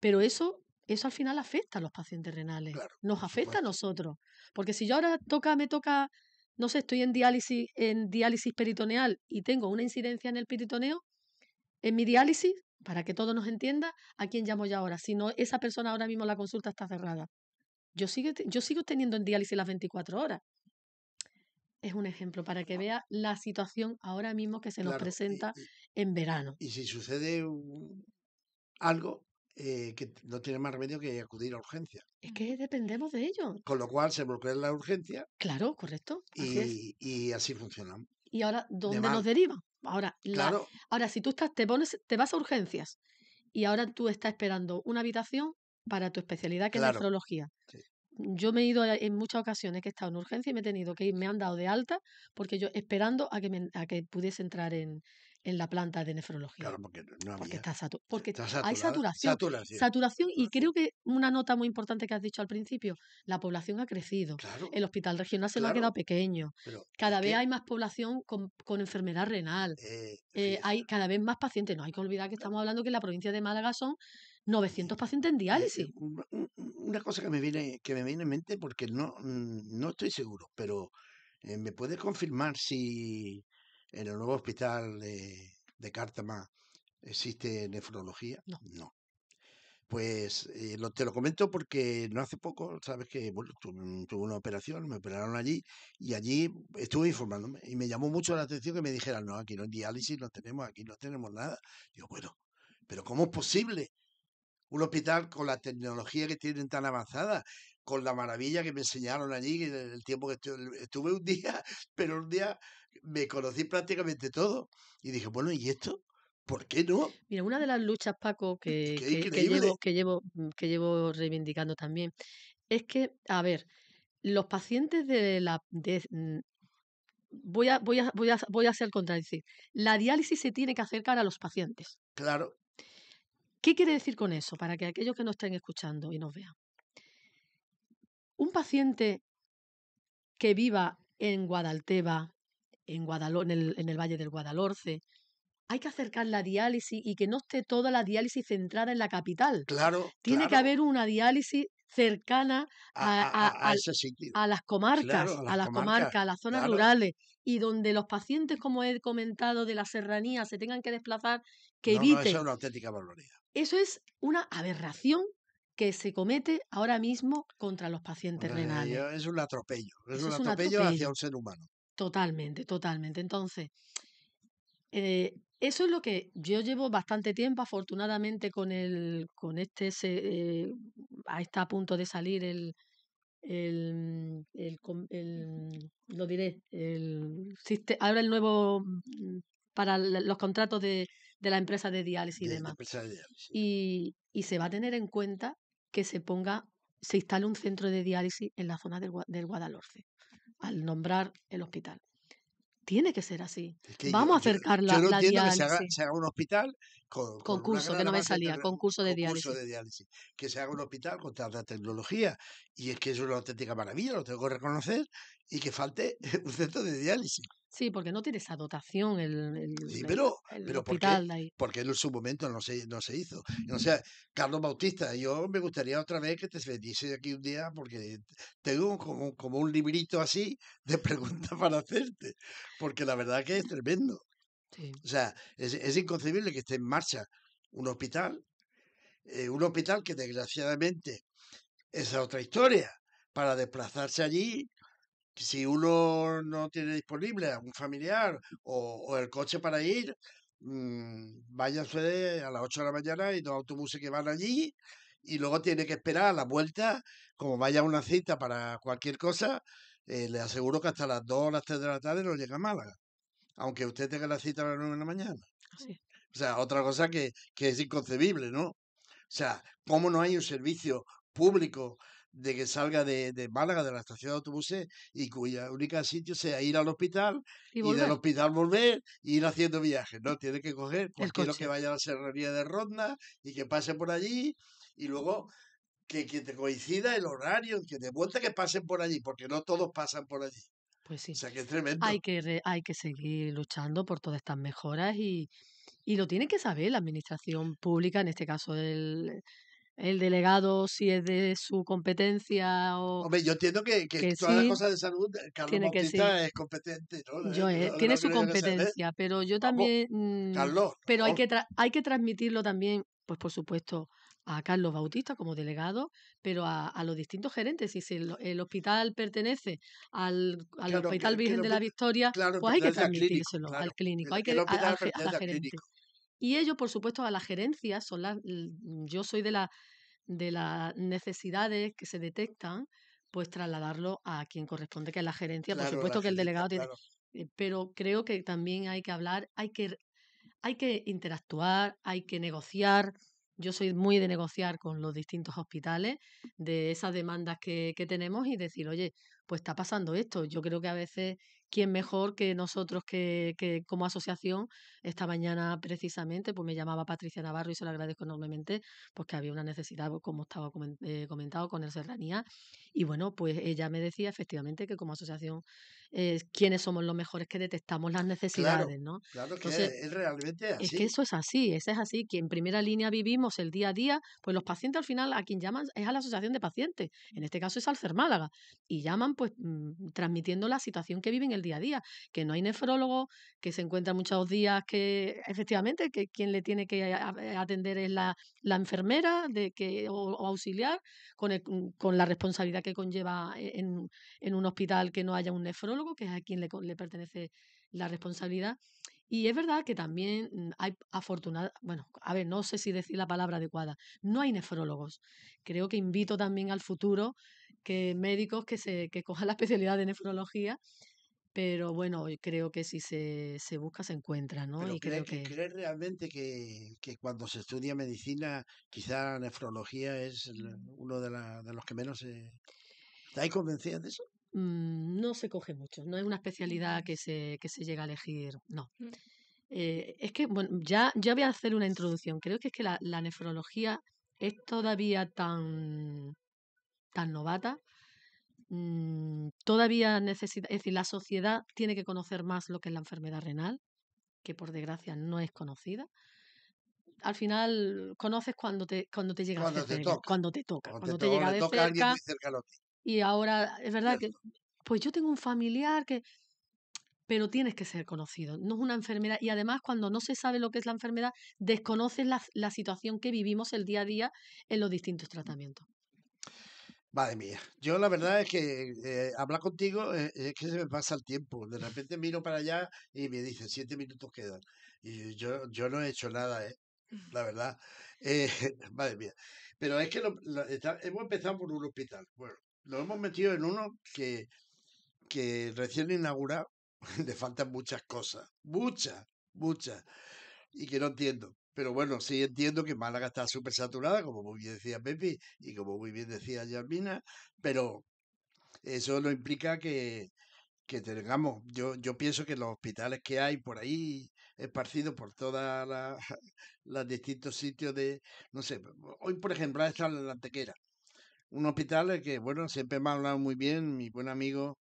Pero eso eso al final afecta a los pacientes renales, nos afecta a nosotros, porque si yo ahora toca, me toca, no sé, estoy en diálisis, en diálisis peritoneal y tengo una incidencia en el peritoneo, en mi diálisis para que todo nos entienda, ¿a quién llamo yo ahora? Si no, esa persona ahora mismo la consulta está cerrada. Yo sigo, yo sigo teniendo en diálisis las 24 horas. Es un ejemplo para que ah. vea la situación ahora mismo que se nos presenta en verano. Y si sucede algo eh, que no tiene más remedio que acudir a urgencia. Es que dependemos de ello. Con lo cual se bloquea la urgencia. Claro, correcto. y, así funcionamos. ¿Y ahora dónde nos deriva? Ahora, ahora si tú estás, te pones, te vas a urgencias y ahora tú estás esperando una habitación para tu especialidad que es la astrología. Yo me he ido en muchas ocasiones que he estado en urgencia y me he tenido que ir, me han dado de alta porque yo esperando a que, me, a que pudiese entrar en, en la planta de nefrología. porque no hay saturación. Saturación. y creo que una nota muy importante que has dicho al principio, la población ha crecido. el hospital regional se lo ha quedado pequeño. Cada vez hay más población con, enfermedad renal. Eh, eh, hay cada vez más pacientes. No hay que olvidar que estamos hablando que en la provincia de Málaga son 900 pacientes en eh, diálisis. Una cosa que me viene, que me viene en mente porque no, mm, no estoy seguro, pero... ¿Me puedes confirmar si en el nuevo hospital de, de Cártama existe nefrología? No. no. Pues eh, te lo comento porque no hace poco, sabes que bueno, tuve, una operación, me operaron allí y allí estuve informándome y me llamó mucho la atención que me dijeran, no, aquí no hay diálisis, no tenemos, aquí no tenemos nada. Yo, bueno, pero ¿cómo es posible? un hospital con la tecnología que tienen tan avanzada con la maravilla que me enseñaron allí, en el tiempo que estuve, estuve un día, pero un día me conocí prácticamente todo. Y dije, bueno, ¿y esto? ¿Por qué no? Mira, una de las luchas, Paco, que, que, llevo, que, llevo, mm, que llevo reivindicando también, es que, a ver, los pacientes de la... Mm, voy, a, voy, a, voy, a, voy a hacer contradecir. La diálisis se tiene que acercar a los pacientes. Claro. ¿Qué quiere decir con eso? Para que aquellos que nos estén escuchando y nos vean. Un paciente que viva en Guadalteba, en, en, el, Valle del Guadalhorce, hay que acercar la diálisis y que no esté toda la diálisis centrada en la capital. Claro. Tiene que haber una diálisis cercana a, las comarcas, a las, comarcas, a las zonas rurales, y donde los pacientes, como he comentado, de la serranía se tengan que desplazar, que evite eviten. eso es una auténtica barbaridad. Eso es una aberración que se comete ahora mismo contra los pacientes renales. Es un atropello, es, un, atropello hacia un ser humano. Totalmente, totalmente. Entonces, eh, eso es lo que yo llevo bastante tiempo, afortunadamente, con el, con este, eh, ahí está a punto de salir el, el, lo diré, el, ahora el nuevo mm, para los contratos de, la empresa de diálisis y demás. y, se va a tener en cuenta que se ponga, se instale un centro de diálisis en la zona del, del Guadalhorce, al nombrar el hospital. Tiene que ser así. Vamos a acercar la, yo la diálisis. Que se, haga, un hospital con. Concurso, que no me salía, concurso de, diálisis. Que se haga un hospital con tanta tecnología. Y es que es una auténtica maravilla, lo tengo que reconocer y que falte un centro de diálisis. Sí, porque no tiene esa dotación el, el sí, pero, hospital ahí. Porque en su momento no se, no se hizo. O sea, Carlos Bautista, yo me gustaría otra vez que te vendiese aquí un día porque tengo como, como un librito así de preguntas para hacerte, porque la verdad que es tremendo. O sea, es, inconcebible que esté en marcha un hospital, eh, un hospital que desgraciadamente es otra historia, para desplazarse allí si uno no tiene disponible a un familiar o, el coche para ir, mmm, váyanse a las 8 de la mañana, y dos autobuses que van allí y luego tiene que esperar a la vuelta, como vaya una cita para cualquier cosa, eh, le aseguro que hasta las 2 o las 3 de la tarde no llega a Málaga, aunque usted tenga la cita a las 9 de la mañana. O sea, otra cosa que, que es inconcebible, ¿no? O sea, ¿cómo no hay un servicio público de que salga de, Málaga, de la estación de autobuses, y cuya única sitio sea ir al hospital y, del hospital volver e ir haciendo viajes. No, tiene que coger cualquiera que vaya a la serrería de Ronda y que pase por allí y luego que, te coincida el horario, que te vuelta que pasen por allí, porque no todos pasan por allí. Pues sí. O sea que es tremendo. Hay que, hay que seguir luchando por todas estas mejoras y, y lo tiene que saber la administración pública, en este caso el, el delegado si es de su competencia o... Hombre, yo entiendo que, que, todas las cosas de salud, eh, Carlos Bautista es competente, ¿no? Yo eh, tiene su e. competencia, pero yo también... Mm, pero hay que, hay que transmitirlo también, pues por supuesto, a Carlos Bautista como delegado, pero a, a los distintos gerentes. Y Si el, hospital pertenece al, al Hospital Virgen de la Victoria, pues hay que transmitírselo al clínico, hay que, el, a, al, gerente. Clínico. Y ellos, por supuesto, a la gerencia, son las, yo soy de, la, de las necesidades que se detectan, pues trasladarlo a quien corresponde, que es la gerencia. por supuesto que el delegado tiene... Eh, pero creo que también hay que hablar, hay que, hay que interactuar, hay que negociar, yo soy muy de negociar con los distintos hospitales de esas demandas que, tenemos y decir, oye, pues está pasando esto. Yo creo que a veces quién mejor que nosotros que, como asociación. Esta mañana precisamente pues me llamaba Patricia Navarro y se lo agradezco enormemente porque pues había una necesidad, pues como estaba eh, comentado, con el Serranía. Y bueno, pues ella me decía efectivamente que como asociación eh, quiénes somos los mejores que detectamos las necesidades, ¿no? Claro que es, realmente así. Es que eso es así, eso es así, que en primera línea vivimos el día a día, pues los pacientes al final a quien llaman es a la asociación de pacientes, en este caso es Alcer Málaga, y llaman pues mm, transmitiendo la situación que viven el día a día, que no hay nefrólogo, que se encuentra muchos días que efectivamente que quien le tiene que atender es la, enfermera de que, o, auxiliar con, con la responsabilidad que conlleva e, en un hospital que no haya un nefrólogo que es a quien le, pertenece la responsabilidad. Y es verdad que también mm, hay afortunada, bueno, a ver, no sé si decir la palabra adecuada, no hay nefrólogos. Creo que invito también al futuro que médicos que, se, que cojan la especialidad de nefrología pero bueno, creo que si se, se busca se encuentra, ¿no? y creo que... ¿Crees realmente que, que, cuando se estudia medicina, quizá nefrología es mm. uno de, los que menos se... ¿Estáis de eso? Mm, no se coge mucho, no es una especialidad que se, que se llega a elegir, no. Mm. Eh, es que, bueno, ya, ya voy a hacer una introducción. Creo que es que la, nefrología es todavía tan, tan novata, mm, todavía necesita, es decir, la sociedad tiene que conocer más lo que es la enfermedad renal, que por desgracia no es conocida al final conoces cuando te cuando te llega cuando, te toca. cuando te toca cuando, te, llega de cerca y ahora, es verdad que, pues yo tengo un familiar que... Pero tienes que ser conocido, no es una enfermedad. Y además, cuando no se sabe lo que es la enfermedad, desconoces la, situación que vivimos el día a día en los distintos mm. tratamientos. Madre mía, yo la verdad es que eh, hablar contigo eh, es que se me pasa el tiempo. De repente miro para allá y me dicen siete minutos quedan. Y yo, yo no he hecho nada, eh, la verdad. Eh, madre mía. Pero es que hemos empezado por un hospital. Bueno, lo hemos metido en uno que, que recién inaugurado le faltan muchas cosas, muchas, muchas, y que no entiendo. Pero bueno, sí entiendo que Málaga está súper saturada, como muy bien decía Pepi y como muy bien decía Yamina, pero eso no implica que, que tengamos, yo, yo pienso que los hospitales que hay por ahí, esparcidos por todos los distintos sitios de, no sé, hoy por ejemplo está la Antequera, un hospital que, bueno, siempre me ha hablado muy bien mi buen amigo,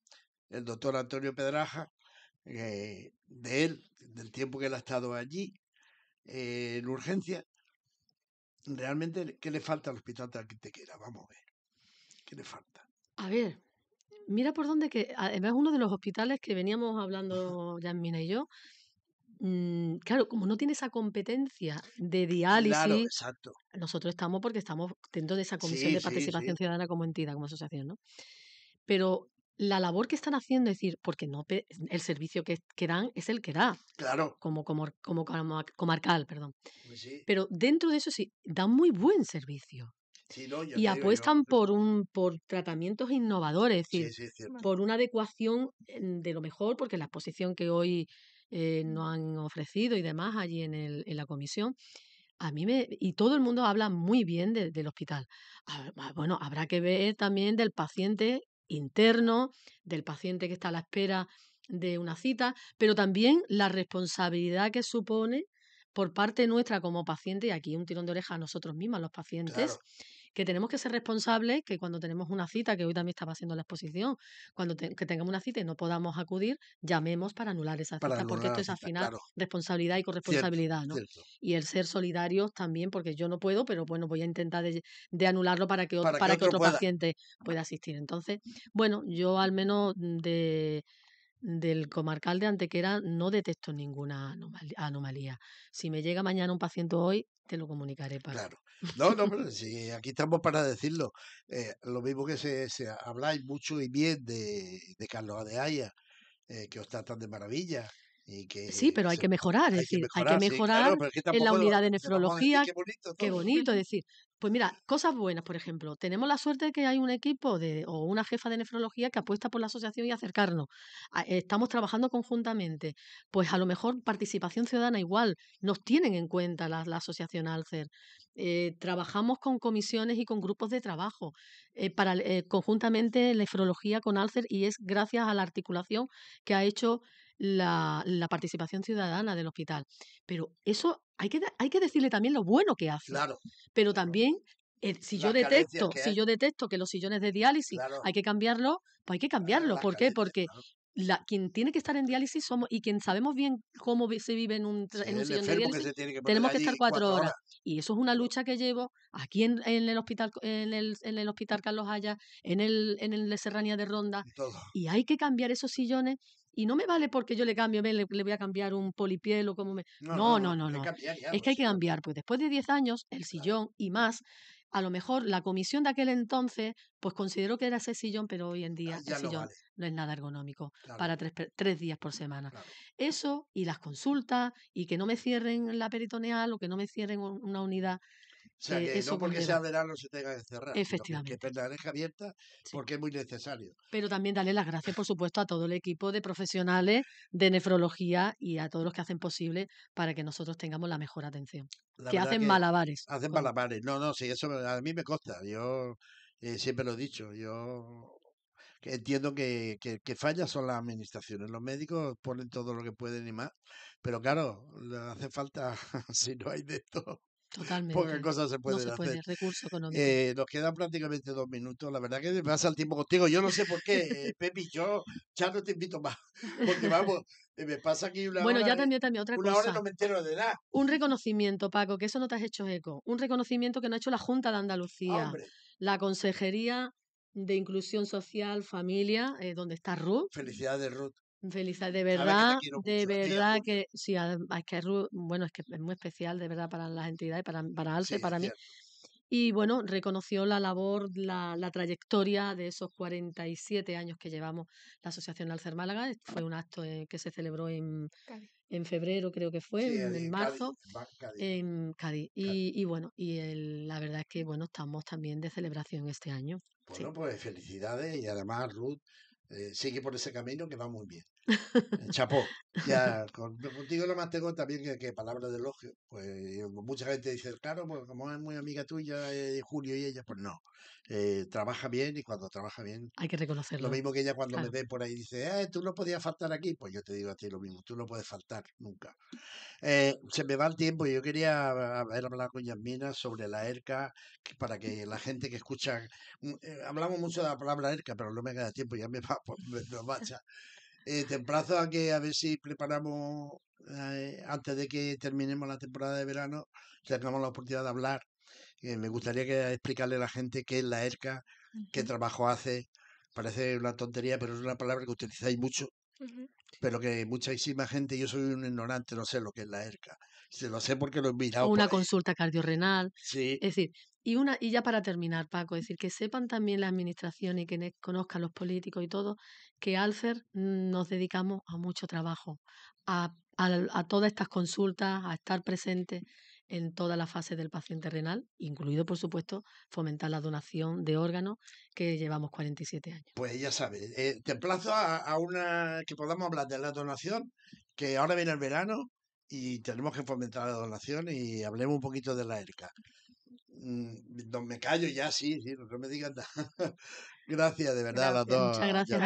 el doctor Antonio Pedraja, eh, de él, del tiempo que él ha estado allí, eh, en urgencia. Realmente, ¿qué le falta al hospital te quiera Vamos a ver. ¿Qué le falta? A ver, mira por dónde que además uno de los hospitales que veníamos hablando Yasmina y yo Mm, claro, como no tiene esa competencia de diálisis, exacto. nosotros estamos porque estamos dentro de esa comisión de participación ciudadana como entidad, como asociación, ¿no? Pero la labor que están haciendo es decir, porque no el servicio que, que dan es el que da. Claro. Como, como, comarcal, perdón. Pues Pero dentro de eso sí, dan muy buen servicio. y apuestan por un por tratamientos innovadores, es decir, por una adecuación eh, de lo mejor, porque la exposición que hoy eh, no nos han ofrecido y demás allí en, en la comisión. A mí me, y todo el mundo habla muy bien del hospital. Ah, ah, bueno, habrá que ver también del paciente interno, del paciente que está a la espera de una cita, pero también la responsabilidad que supone por parte nuestra como paciente, y aquí un tirón de oreja a nosotros mismos, los pacientes, que tenemos que ser responsables, que cuando tenemos una cita, que hoy también estaba haciendo la exposición, cuando que tengamos una cita y no podamos acudir, llamemos para anular esa cita, porque esto es al final responsabilidad y corresponsabilidad, ¿no? Y el ser solidarios también, porque yo no puedo, pero bueno, voy a intentar de, anularlo para que, para, que, otro, paciente pueda asistir. Entonces, bueno, yo al menos de del comarcal de Antequera no detecto ninguna anomalía. Si me llega mañana un paciente hoy, te lo comunicaré para. Claro. No, no, pero sí, aquí estamos para decirlo. Eh, lo mismo que se, habláis mucho y bien de, de Carlos Adeaya, eh, que os tratan de maravilla, sí, pero hay que mejorar, es decir, hay que mejorar en la unidad de nefrología. qué bonito, decir, pues mira, cosas buenas, por ejemplo, tenemos la suerte de que hay un equipo de, o una jefa de nefrología que apuesta por la asociación y acercarnos. Ah, estamos trabajando conjuntamente, pues a lo mejor participación ciudadana igual, nos tienen en cuenta la, la asociación Alcer. Eh, trabajamos con comisiones y con grupos de trabajo eh, para eh, conjuntamente nefrología con Alcer y es gracias a la articulación que ha hecho la, participación ciudadana del hospital. Pero eso hay que, hay que decirle también lo bueno que hace. Claro. Pero también eh, si yo detecto, si yo detecto que los sillones de diálisis hay que cambiarlo, pues hay que cambiarlo. ¿Por qué? Porque la, quien tiene que estar en diálisis somos y quien sabemos bien cómo se vive en un, sillón de diálisis, tenemos que estar cuatro, horas. Y eso es una lucha que llevo aquí en, el hospital, en el, en el hospital Carlos Haya, en el, en el de Serranía de Ronda. y hay que cambiar esos sillones y no me vale porque yo le cambio, ven, le, voy a cambiar un polipiel o como me... No, no, no, no. es que hay que cambiar, pues después de 10 años, el sillón y más, a lo mejor la comisión de aquel entonces, pues consideró que era ese sillón, pero hoy en ah, día el sillón no es nada ergonómico para tres, días por semana. Eso y las consultas y que no me cierren la peritoneal o que no me cierren una unidad o sea, que, no porque sea verano se tenga que cerrar. Efectivamente. Que permanezca abierta porque es muy necesario. Pero también darle las gracias, por supuesto, a todo el equipo de profesionales de nefrología y a todos los que hacen posible para que nosotros tengamos la mejor atención. que hacen malabares. Hacen malabares. No, no, sí, eso a mí me consta. Yo eh, siempre lo he dicho. Yo entiendo que, que, fallas son las administraciones. Los médicos ponen todo lo que pueden y más, pero claro, hace falta, si no hay de todo. Totalmente. Pocas cosas se pueden no se puede, hacer. Eh, nos quedan prácticamente dos minutos. La verdad que me pasa el tiempo contigo. Yo no sé por qué, eh, Pepi, yo ya no te invito más. Porque vamos, eh, me pasa aquí una bueno, ya también, también otra una cosa. hora no me entero de nada. Un reconocimiento, Paco, que eso no te has hecho eco. Un reconocimiento que no ha hecho la Junta de Andalucía. La Consejería de Inclusión Social, Familia, donde está Ruth. Felicidades, Ruth. Feliz, de verdad, de verdad que sí, es que bueno, es que es muy especial de verdad para las entidades, para, para Alce, para mí. Y bueno, reconoció la labor, la, la, trayectoria de esos 47 años que llevamos la Asociación Alcer Málaga. Fue un acto eh, que se celebró en, en febrero, creo que fue, en, marzo, en Cádiz. Y, bueno, y la verdad es que bueno, estamos también de celebración este año. Bueno, pues felicidades y además, Ruth, eh, sigue por ese camino que va muy bien. Chapó. Ya, lo contigo tengo tengo también que, palabras de elogio. Pues mucha gente dice, claro, pues como es muy amiga tuya, eh, Julio y ella, pues no. Eh, trabaja bien y cuando trabaja bien. Hay que reconocerlo. Lo mismo que ella cuando me ve por ahí dice, eh, tú no podías faltar aquí. Pues yo te digo a ti lo mismo, tú no puedes faltar nunca. Eh, se me va el tiempo y yo quería ah, hablar hablado con Yasmina sobre la ERCA para que la gente que escucha. Mm, hablamos mucho de la palabra ERCA, pero no me queda tiempo, ya me va, pues, me, me va eh, te emplazo a que a ver si preparamos, eh, antes de que terminemos la temporada de verano, tengamos la oportunidad de hablar. Eh, me gustaría que explicarle a la gente qué es la ERCA, qué trabajo hace. Parece una tontería, pero es una palabra que utilizáis mucho. Pero que muchísima gente, yo soy un ignorante, no sé lo que es la ERCA. Se lo sé porque lo he mirado. Una consulta cardiorrenal. Sí. Es decir, y, una, y ya para terminar, Paco, es decir, que sepan también la administración y que conozcan los políticos y todo, que Alfer mm, nos dedicamos a mucho trabajo, a, a, todas estas consultas, a estar presentes en todas las fases del paciente renal, incluido, por supuesto, fomentar la donación de órganos que llevamos 47 años. Pues ya sabes, eh, te emplazo a, una que podamos hablar de la donación, que ahora viene el verano y tenemos que fomentar la donación y hablemos un poquito de la ERCA. Mm, no me callo ya, sí, sí, no me digas nada. gracias de verdad a todos Muchas gracias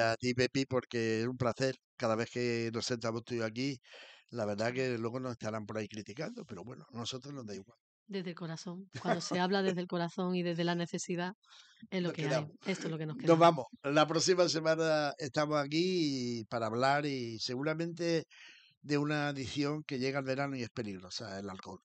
a, a ti, Pepi, porque es un placer cada vez que nos sentamos tú y yo aquí. La verdad que luego nos estarán por ahí criticando, pero bueno, a nosotros nos da igual. Desde el corazón. Cuando se habla desde el corazón y desde la necesidad, es lo que hay. Esto es lo que nos queda. Nos vamos. La próxima semana estamos aquí para hablar y seguramente de una adicción que llega al verano y es peligrosa, el alcohol.